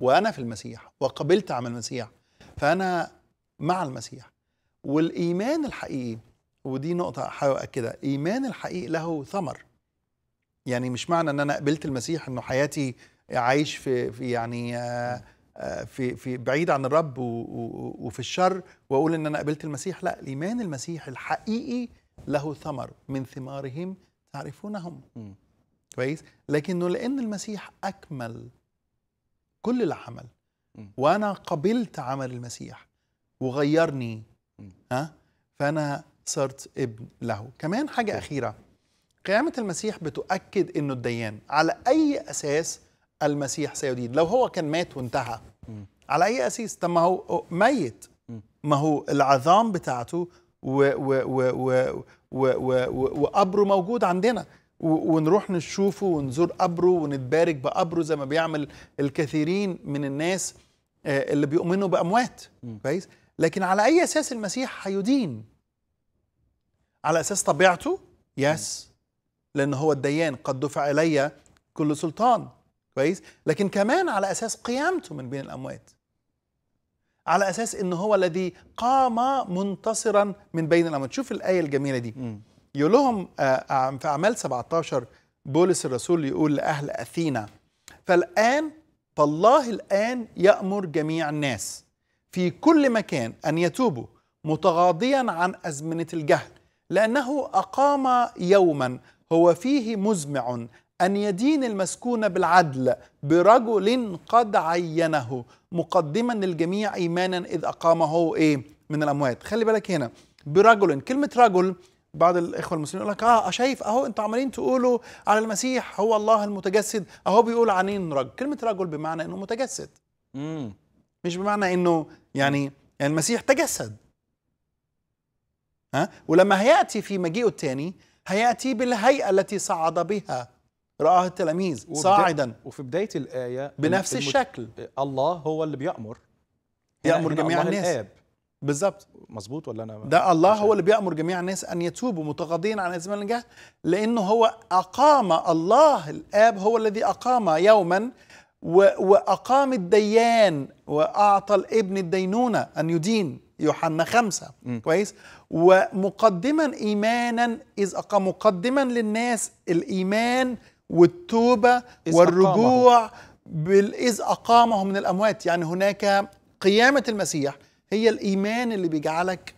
وأنا في المسيح وقبلت عمل المسيح فأنا مع المسيح والإيمان الحقيقي ودي نقطة حابب أكدها الإيمان الحقيقي له ثمر يعني مش معنى ان انا قبلت المسيح انه حياتي عايش في في يعني آه، آه، في في بعيد عن الرب وفي الشر واقول ان انا قبلت المسيح لا الايمان المسيح الحقيقي له ثمر من ثمارهم تعرفونهم كويس لكنه لان المسيح اكمل كل اللي عمل وانا قبلت عمل المسيح وغيرني ها فانا صرت ابن له كمان حاجه اخيره قيامه المسيح بتؤكد انه الديان على اي اساس المسيح سيدين لو هو كان مات وانتهى على اي اساس طب ما هو ميت ما هو العظام بتاعته و و و و و و وقبره موجود عندنا ونروح نشوفه ونزور قبره ونتبارك بقبره زي ما بيعمل الكثيرين من الناس آه، اللي بيؤمنوا باموات كويس لكن على اي اساس المسيح هيدين على اساس طبيعته يس لان هو الديان قد دفع الي كل سلطان كويس لكن كمان على اساس قيامته من بين الاموات على اساس ان هو الذي قام منتصرا من بين الاموات شوف الايه الجميله دي م. يقول لهم آه، آه، في أعمال 17 بولس الرسول يقول لأهل أثينا فالآن فالله الآن يأمر جميع الناس في كل مكان أن يتوبوا متغاضيا عن أزمنة الجهل لأنه أقام يوما هو فيه مزمع أن يدين المسكون بالعدل برجل قد عينه مقدما للجميع إيمانا إذ أقامه إيه من الأموات خلي بالك هنا برجل كلمة رجل بعض الاخوه المسلمين يقول لك آه،, اه شايف اهو انتوا عمالين تقولوا على المسيح هو الله المتجسد اهو بيقول عنين رجل كلمه رجل بمعنى انه متجسد مم. مش بمعنى انه يعني المسيح تجسد ها ولما هياتي في مجيئه الثاني هياتي بالهيئه التي صعد بها رآها التلاميذ صاعدا وفي بدايه الايه بنفس المت... الشكل الله هو اللي بيأمر يعني يأمر جميع الناس الآب بالظبط مظبوط ولا انا ده الله هو اللي بيامر جميع الناس ان يتوبوا متغاضين عن اثم الجهل لانه هو اقام الله الاب هو الذي اقام يوما واقام الديان واعطى الابن الدينونه ان يدين يوحنا خمسة م. كويس ومقدما ايمانا اذ اقام مقدما للناس الايمان والتوبه والرجوع بالاذ اقامه من الاموات يعني هناك قيامه المسيح هي الايمان اللي بيجعلك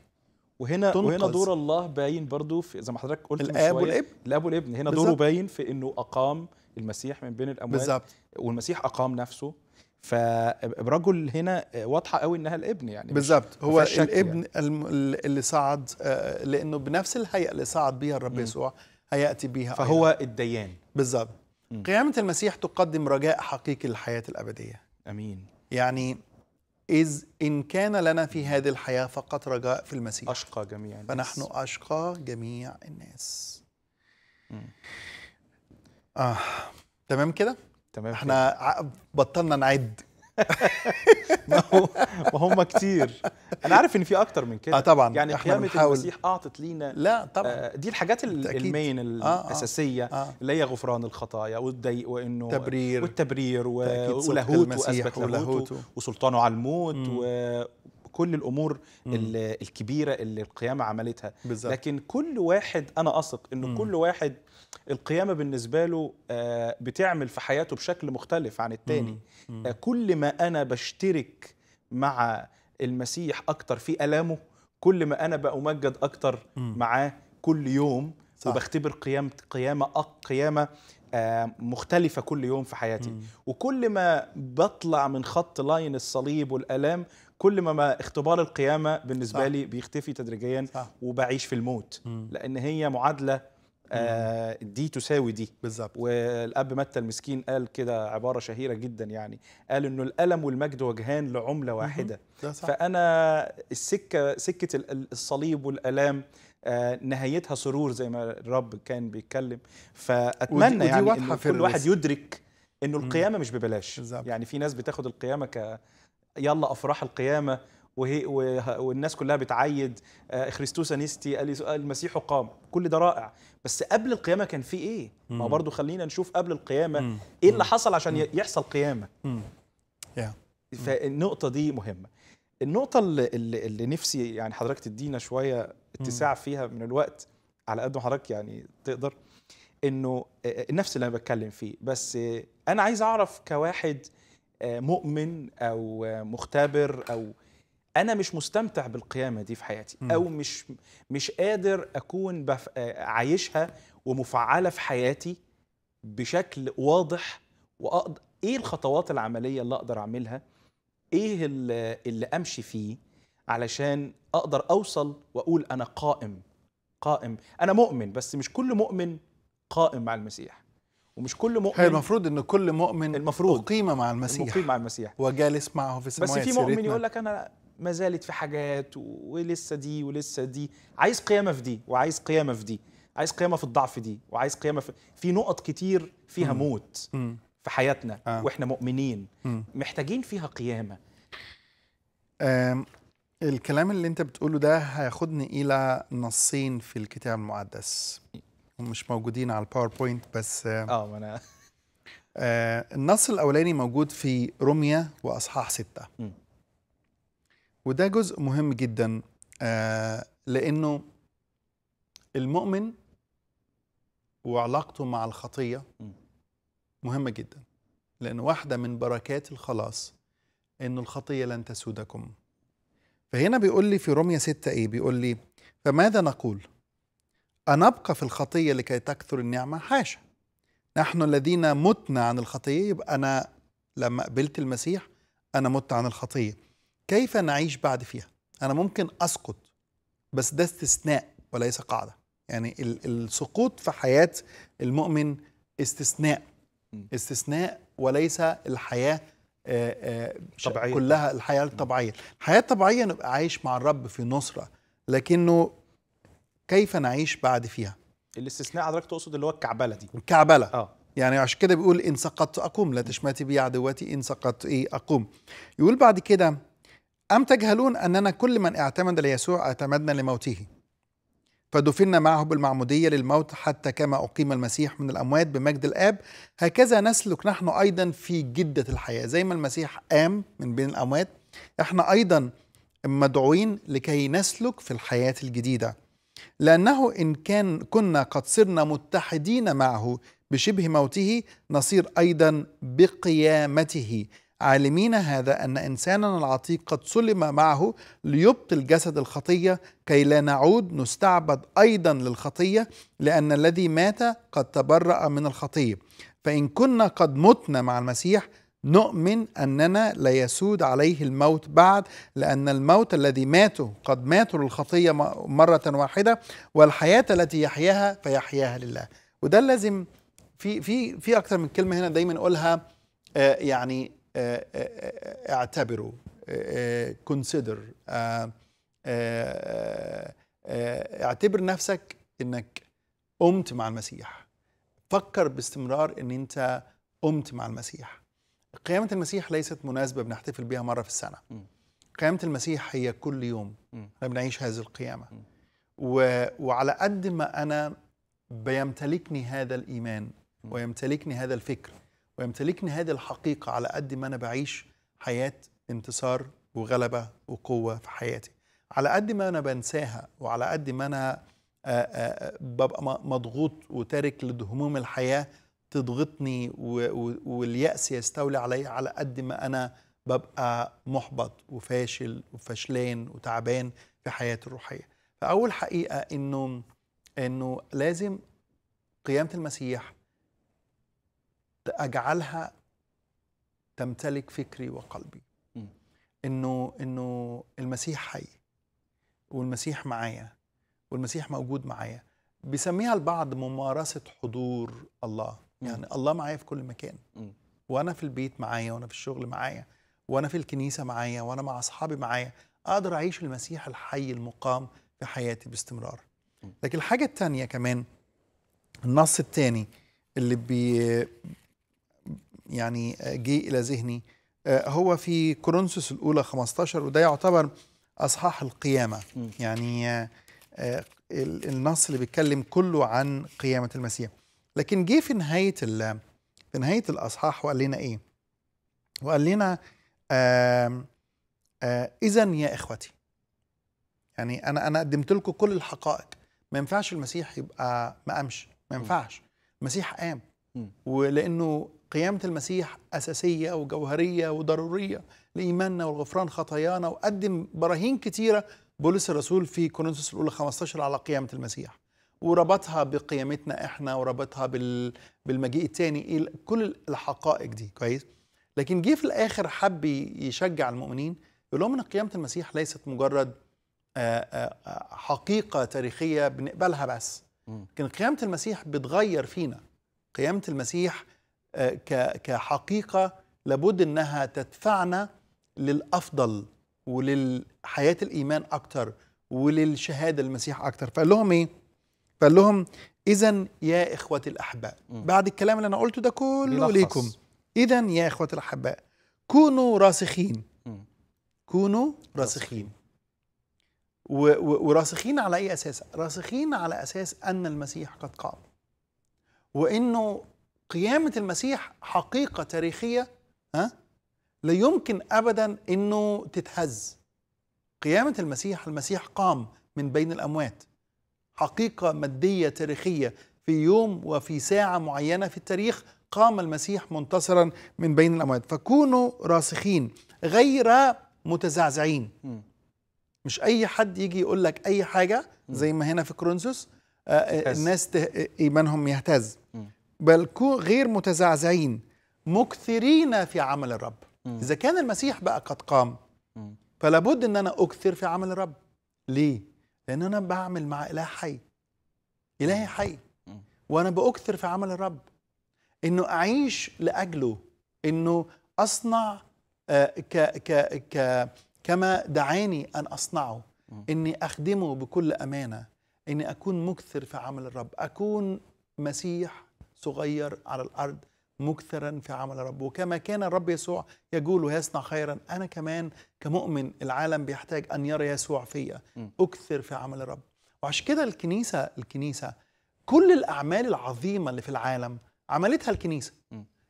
وهنا تنقذ. وهنا دور الله باين برضو في زي ما حضرتك قلت الاب والابن الاب والابن هنا بالزبط. دوره باين في انه اقام المسيح من بين الاموات بالزبط. والمسيح اقام نفسه فرجل هنا واضحه قوي انها الابن يعني بالظبط هو الابن يعني. اللي صعد آه، لانه بنفس الهيئه اللي صعد بها الرب يسوع هياتي بها فهو الديان بالظبط قيامه المسيح تقدم رجاء حقيقي للحياه الابديه امين يعني إذ إن كان لنا في هذه الحياة فقط رجاء في المسيح أشقى جميع الناس فنحن أشقى جميع الناس آه. تمام كده؟ تمام احنا بطلنا نعد ما هم كتير انا عارف ان في اكتر من كده اه طبعا يعني احنا قيامه بنحاول... المسيح اعطت لينا لا طبعا آه دي الحاجات المين آه، آه. الاساسيه آه آه. اللي هي غفران الخطايا والضيق وانه تبرير والتبرير و... ولاهوت واثبت لاهوته وسلطانه على الموت و... كل الامور مم. الكبيره اللي القيامه عملتها بالزبط. لكن كل واحد انا اثق ان كل واحد القيامه بالنسبه له آه، بتعمل في حياته بشكل مختلف عن الثاني كل ما انا بشترك مع المسيح اكتر في الامه كل ما انا بامجد اكتر معاه كل يوم صح. وبختبر قيامة قيامة قيامة مختلفة كل يوم في حياتي م. وكل ما بطلع من خط لاين الصليب والألام كل ما, ما اختبار القيامة بالنسبة صح. لي بيختفي تدريجيا صح. وبعيش في الموت م. لأن هي معادلة آه، دي تساوي دي بالظبط والاب متى المسكين قال كده عباره شهيره جدا يعني قال انه الالم والمجد وجهان لعمله واحده فانا السكه سكه الصليب والالام آه، نهايتها سرور زي ما الرب كان بيتكلم فاتمنى ودي, ودي يعني إن كل واحد يدرك انه القيامه مش ببلاش بالزبط. يعني في ناس بتاخد القيامه ك يلا افراح القيامه وهي والناس كلها بتعيد آه، خريستوس انيستي المسيح قام كل ده رائع بس قبل القيامه كان في ايه ما برضو خلينا نشوف قبل القيامه ايه اللي حصل عشان يحصل قيامه فالنقطه دي مهمه النقطه اللي, اللي نفسي يعني حضرتك تدينا شويه اتساع فيها من الوقت على قد ما حضرتك يعني تقدر انه آه، آه، نفس اللي انا بتكلم فيه بس انا عايز اعرف كواحد مؤمن او مختبر او انا مش مستمتع بالقيامه دي في حياتي او مش مش قادر اكون بف... عايشها ومفعله في حياتي بشكل واضح واقدر ايه الخطوات العمليه اللي اقدر اعملها ايه اللي, اللي امشي فيه علشان اقدر اوصل واقول انا قائم قائم انا مؤمن بس مش كل مؤمن قائم مع المسيح ومش كل مؤمن هي المفروض ان كل مؤمن المفروض قيمه مع المسيح مع المسيح وجالس معه في السماء بس في مؤمن يقول لك انا ما زالت في حاجات ولسه دي ولسه دي عايز قيامه في دي وعايز قيامه في دي عايز قيامه في الضعف دي وعايز قيامه في في نقط كتير فيها موت في حياتنا آه. واحنا مؤمنين محتاجين فيها قيامه الكلام اللي انت بتقوله ده هياخدني الى نصين في الكتاب المقدس مش موجودين على الباوربوينت بس اه ما انا آه النص الاولاني موجود في روميا واصحاح ستة مم. وده جزء مهم جدا آه، لانه المؤمن وعلاقته مع الخطيه مهمه جدا لان واحده من بركات الخلاص ان الخطيه لن تسودكم فهنا بيقول لي في رومية 6 ايه بيقول لي فماذا نقول أنبقى في الخطية لكي تكثر النعمة حاشا نحن الذين متنا عن الخطية يبقى أنا لما قبلت المسيح أنا مت عن الخطية كيف نعيش بعد فيها انا ممكن اسقط بس ده استثناء وليس قاعده يعني السقوط في حياه المؤمن استثناء استثناء وليس الحياه طبيعية كلها الحياه الطبيعيه الحياه الطبيعيه نبقى عايش مع الرب في نصره لكنه كيف نعيش بعد فيها الاستثناء حضرتك تقصد اللي هو الكعبله دي الكعبله اه يعني عشان كده بيقول ان سقطت اقوم لا تشمتي بي عدوتي ان سقطت ايه اقوم يقول بعد كده أم تجهلون أننا كل من اعتمد ليسوع اعتمدنا لموته فدفنا معه بالمعمودية للموت حتى كما أقيم المسيح من الأموات بمجد الآب هكذا نسلك نحن أيضا في جدة الحياة زي ما المسيح قام من بين الأموات احنا أيضا مدعوين لكي نسلك في الحياة الجديدة لأنه إن كان كنا قد صرنا متحدين معه بشبه موته نصير أيضا بقيامته عالمين هذا أن إنساننا العتيق قد سلم معه ليبطل جسد الخطية كي لا نعود نستعبد أيضا للخطية لأن الذي مات قد تبرأ من الخطية فإن كنا قد متنا مع المسيح نؤمن أننا لا يسود عليه الموت بعد لأن الموت الذي ماته قد ماتوا للخطية مرة واحدة والحياة التي يحياها فيحياها لله وده لازم في في في أكتر من كلمة هنا دايما اقولها آه، يعني آه، آه، آه، اعتبروا كونسيدر اعتبر نفسك انك قمت مع المسيح فكر باستمرار ان انت قمت مع المسيح قيامة المسيح ليست مناسبة بنحتفل بها مرة في السنة قيامة المسيح هي كل يوم احنا بنعيش هذه القيامة و... وعلى قد ما أنا بيمتلكني هذا الإيمان ويمتلكني هذا الفكر ويمتلكني هذه الحقيقة على قد ما أنا بعيش حياة انتصار وغلبة وقوة في حياتي على قد ما أنا بنساها وعلى قد ما أنا آه، آه، ببقى مضغوط وتارك لهموم الحياة تضغطني واليأس يستولي علي على قد ما أنا ببقى محبط وفاشل وفشلان وتعبان في حياتي الروحية فأول حقيقة إنه إنه لازم قيامة المسيح اجعلها تمتلك فكري وقلبي انه انه المسيح حي والمسيح معايا والمسيح موجود معايا بيسميها البعض ممارسه حضور الله يعني الله معايا في كل مكان وانا في البيت معايا وانا في الشغل معايا وانا في الكنيسه معايا وانا مع اصحابي معايا اقدر اعيش المسيح الحي المقام في حياتي باستمرار لكن الحاجه الثانيه كمان النص الثاني اللي بي يعني آه، جه إلى ذهني آه، هو في كورنثوس الأولى 15 وده يعتبر أصحاح القيامة يعني آه، النص اللي بيتكلم كله عن قيامة المسيح لكن جه في نهاية في نهاية الأصحاح وقال لنا إيه؟ وقال لنا إذا يا إخوتي يعني أنا أنا قدمت لكم كل الحقائق ما ينفعش المسيح يبقى ما قامش ما ينفعش المسيح قام ولأنه قيامة المسيح أساسية وجوهرية وضرورية لإيماننا والغفران خطايانا وقدم براهين كتيرة بولس الرسول في كورنثوس الأولى 15 على قيامة المسيح وربطها بقيامتنا إحنا وربطها بال... بالمجيء الثاني كل الحقائق دي كويس لكن جه في الآخر حب يشجع المؤمنين يقول لهم إن قيامة المسيح ليست مجرد حقيقة تاريخية بنقبلها بس لكن قيامة المسيح بتغير فينا قيامة المسيح آه، كحقيقه لابد انها تدفعنا للافضل وللحياه الايمان اكتر وللشهاده المسيح اكتر فقال لهم ايه فقال لهم اذا يا اخوتي الاحباء بعد الكلام اللي انا قلته ده كله ليكم اذا يا اخوتي الاحباء كونوا راسخين كونوا راسخين وراسخين على اي اساس راسخين على اساس ان المسيح قد قام وانه قيامة المسيح حقيقة تاريخية ها لا يمكن أبدا أنه تتهز قيامة المسيح المسيح قام من بين الأموات حقيقة مادية تاريخية في يوم وفي ساعة معينة في التاريخ قام المسيح منتصرا من بين الأموات فكونوا راسخين غير متزعزعين مش أي حد يجي يقول لك أي حاجة زي ما هنا في كرونسوس آه، آه، الناس آه، إيمانهم يهتز بل غير متزعزعين مكثرين في عمل الرب م. إذا كان المسيح بقى قد قام م. فلا بد أن أنا أكثر في عمل الرب ليه؟ لأن أنا بعمل مع إله حي إلهي حي وأنا بأكثر في عمل الرب إنه أعيش لأجله إنه أصنع آه، ك ك ك كما دعاني أن أصنعه إني أخدمه بكل أمانة إني أكون مكثر في عمل الرب أكون مسيح صغير على الأرض مكثرا في عمل رب وكما كان الرب يسوع يقول ويصنع خيرا أنا كمان كمؤمن العالم بيحتاج أن يرى يسوع فيا أكثر في عمل الرب وعشان كده الكنيسة الكنيسة كل الأعمال العظيمة اللي في العالم عملتها الكنيسة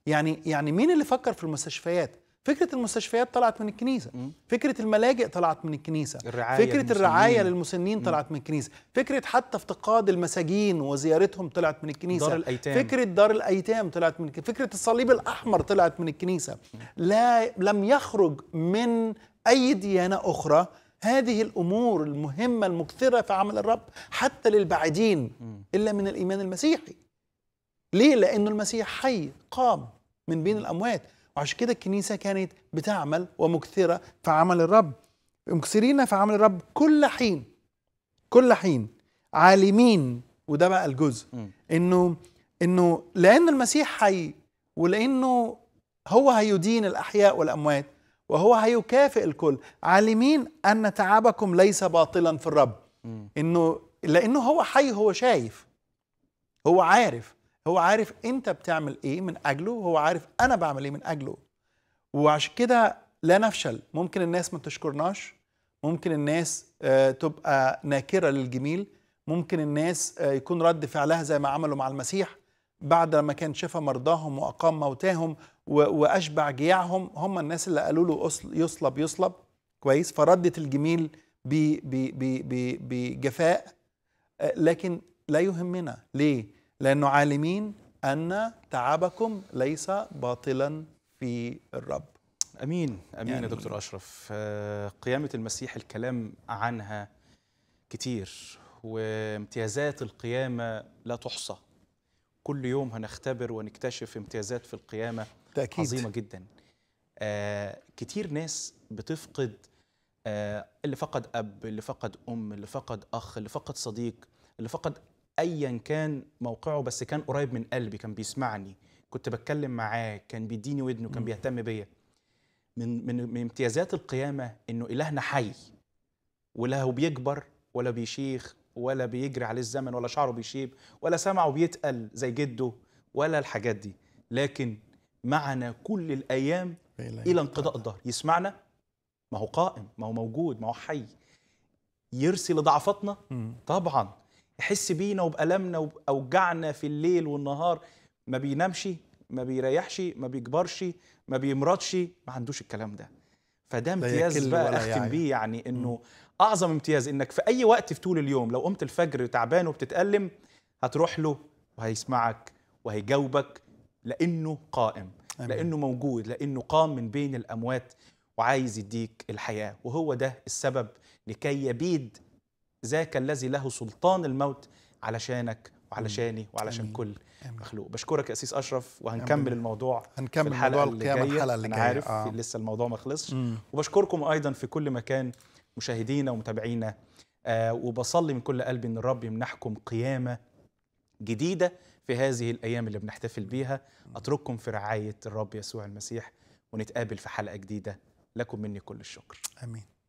يعني يعني مين اللي فكر في المستشفيات فكره المستشفيات طلعت من الكنيسه فكره الملاجئ طلعت من الكنيسه الرعاية فكره المسنين. الرعايه للمسنين طلعت من الكنيسه فكره حتى افتقاد المساجين وزيارتهم طلعت من الكنيسه دار الأيتام. فكره دار الايتام طلعت من الكنيسة. فكره الصليب الاحمر طلعت من الكنيسه لا لم يخرج من اي ديانه اخرى هذه الامور المهمه المكثره في عمل الرب حتى للبعيدين الا من الايمان المسيحي ليه لانه المسيح حي قام من بين الاموات عشان كده الكنيسة كانت بتعمل ومكثرة في عمل الرب مكثرين في عمل الرب كل حين كل حين عالمين وده بقى الجزء انه انه لان المسيح حي ولانه هو هيدين الاحياء والاموات وهو هيكافئ الكل عالمين ان تعبكم ليس باطلا في الرب انه لانه هو حي هو شايف هو عارف هو عارف انت بتعمل ايه من اجله هو عارف انا بعمل ايه من اجله وعشان كده لا نفشل ممكن الناس ما تشكرناش ممكن الناس آه، تبقى ناكره للجميل ممكن الناس آه، يكون رد فعلها زي ما عملوا مع المسيح بعد لما كان شفى مرضاهم واقام موتاهم واشبع جياعهم هم الناس اللي قالوا له يصلب يصلب كويس فردت الجميل بجفاء آه، لكن لا يهمنا ليه؟ لأنه عالمين أن تعبكم ليس باطلا في الرب أمين أمين يعني يا دكتور أشرف آه، قيامة المسيح الكلام عنها كتير وامتيازات القيامة لا تحصى كل يوم هنختبر ونكتشف امتيازات في القيامة تأكيد. عظيمة جدا آه، كتير ناس بتفقد آه، اللي فقد أب اللي فقد أم اللي فقد أخ اللي فقد صديق اللي فقد ايا كان موقعه بس كان قريب من قلبي كان بيسمعني كنت بتكلم معاه كان بيديني ودنه كان بيهتم بيا من من من امتيازات القيامه انه الهنا حي ولا هو بيكبر ولا بيشيخ ولا بيجري عليه الزمن ولا شعره بيشيب ولا سمعه بيتقل زي جده ولا الحاجات دي لكن معنا كل الايام الى انقضاء الدهر يسمعنا ما هو قائم ما هو موجود ما هو حي يرسي لضعفاتنا طبعا يحس بينا وبألمنا وبأوجعنا في الليل والنهار ما بينامش ما بيريحش ما بيكبرش ما بيمرضش ما عندوش الكلام ده فده امتياز بقى اختم بيه يعني انه اعظم امتياز انك في اي وقت في طول اليوم لو قمت الفجر تعبان وبتتألم هتروح له وهيسمعك وهيجاوبك لانه قائم أمين. لانه موجود لانه قام من بين الاموات وعايز يديك الحياه وهو ده السبب لكي يبيد ذاك الذي له سلطان الموت علشانك وعلشاني وعلشان أمين. كل أمين. مخلوق بشكرك يا اسيس اشرف وهنكمل أمين. الموضوع هنكمل الحلقه اللي جايه الحلقه اللي جايه عارف آه. لسه الموضوع ما خلصش وبشكركم ايضا في كل مكان مشاهدينا ومتابعينا آه وبصلي من كل قلبي ان الرب يمنحكم قيامه جديده في هذه الايام اللي بنحتفل بيها اترككم في رعايه الرب يسوع المسيح ونتقابل في حلقه جديده لكم مني كل الشكر امين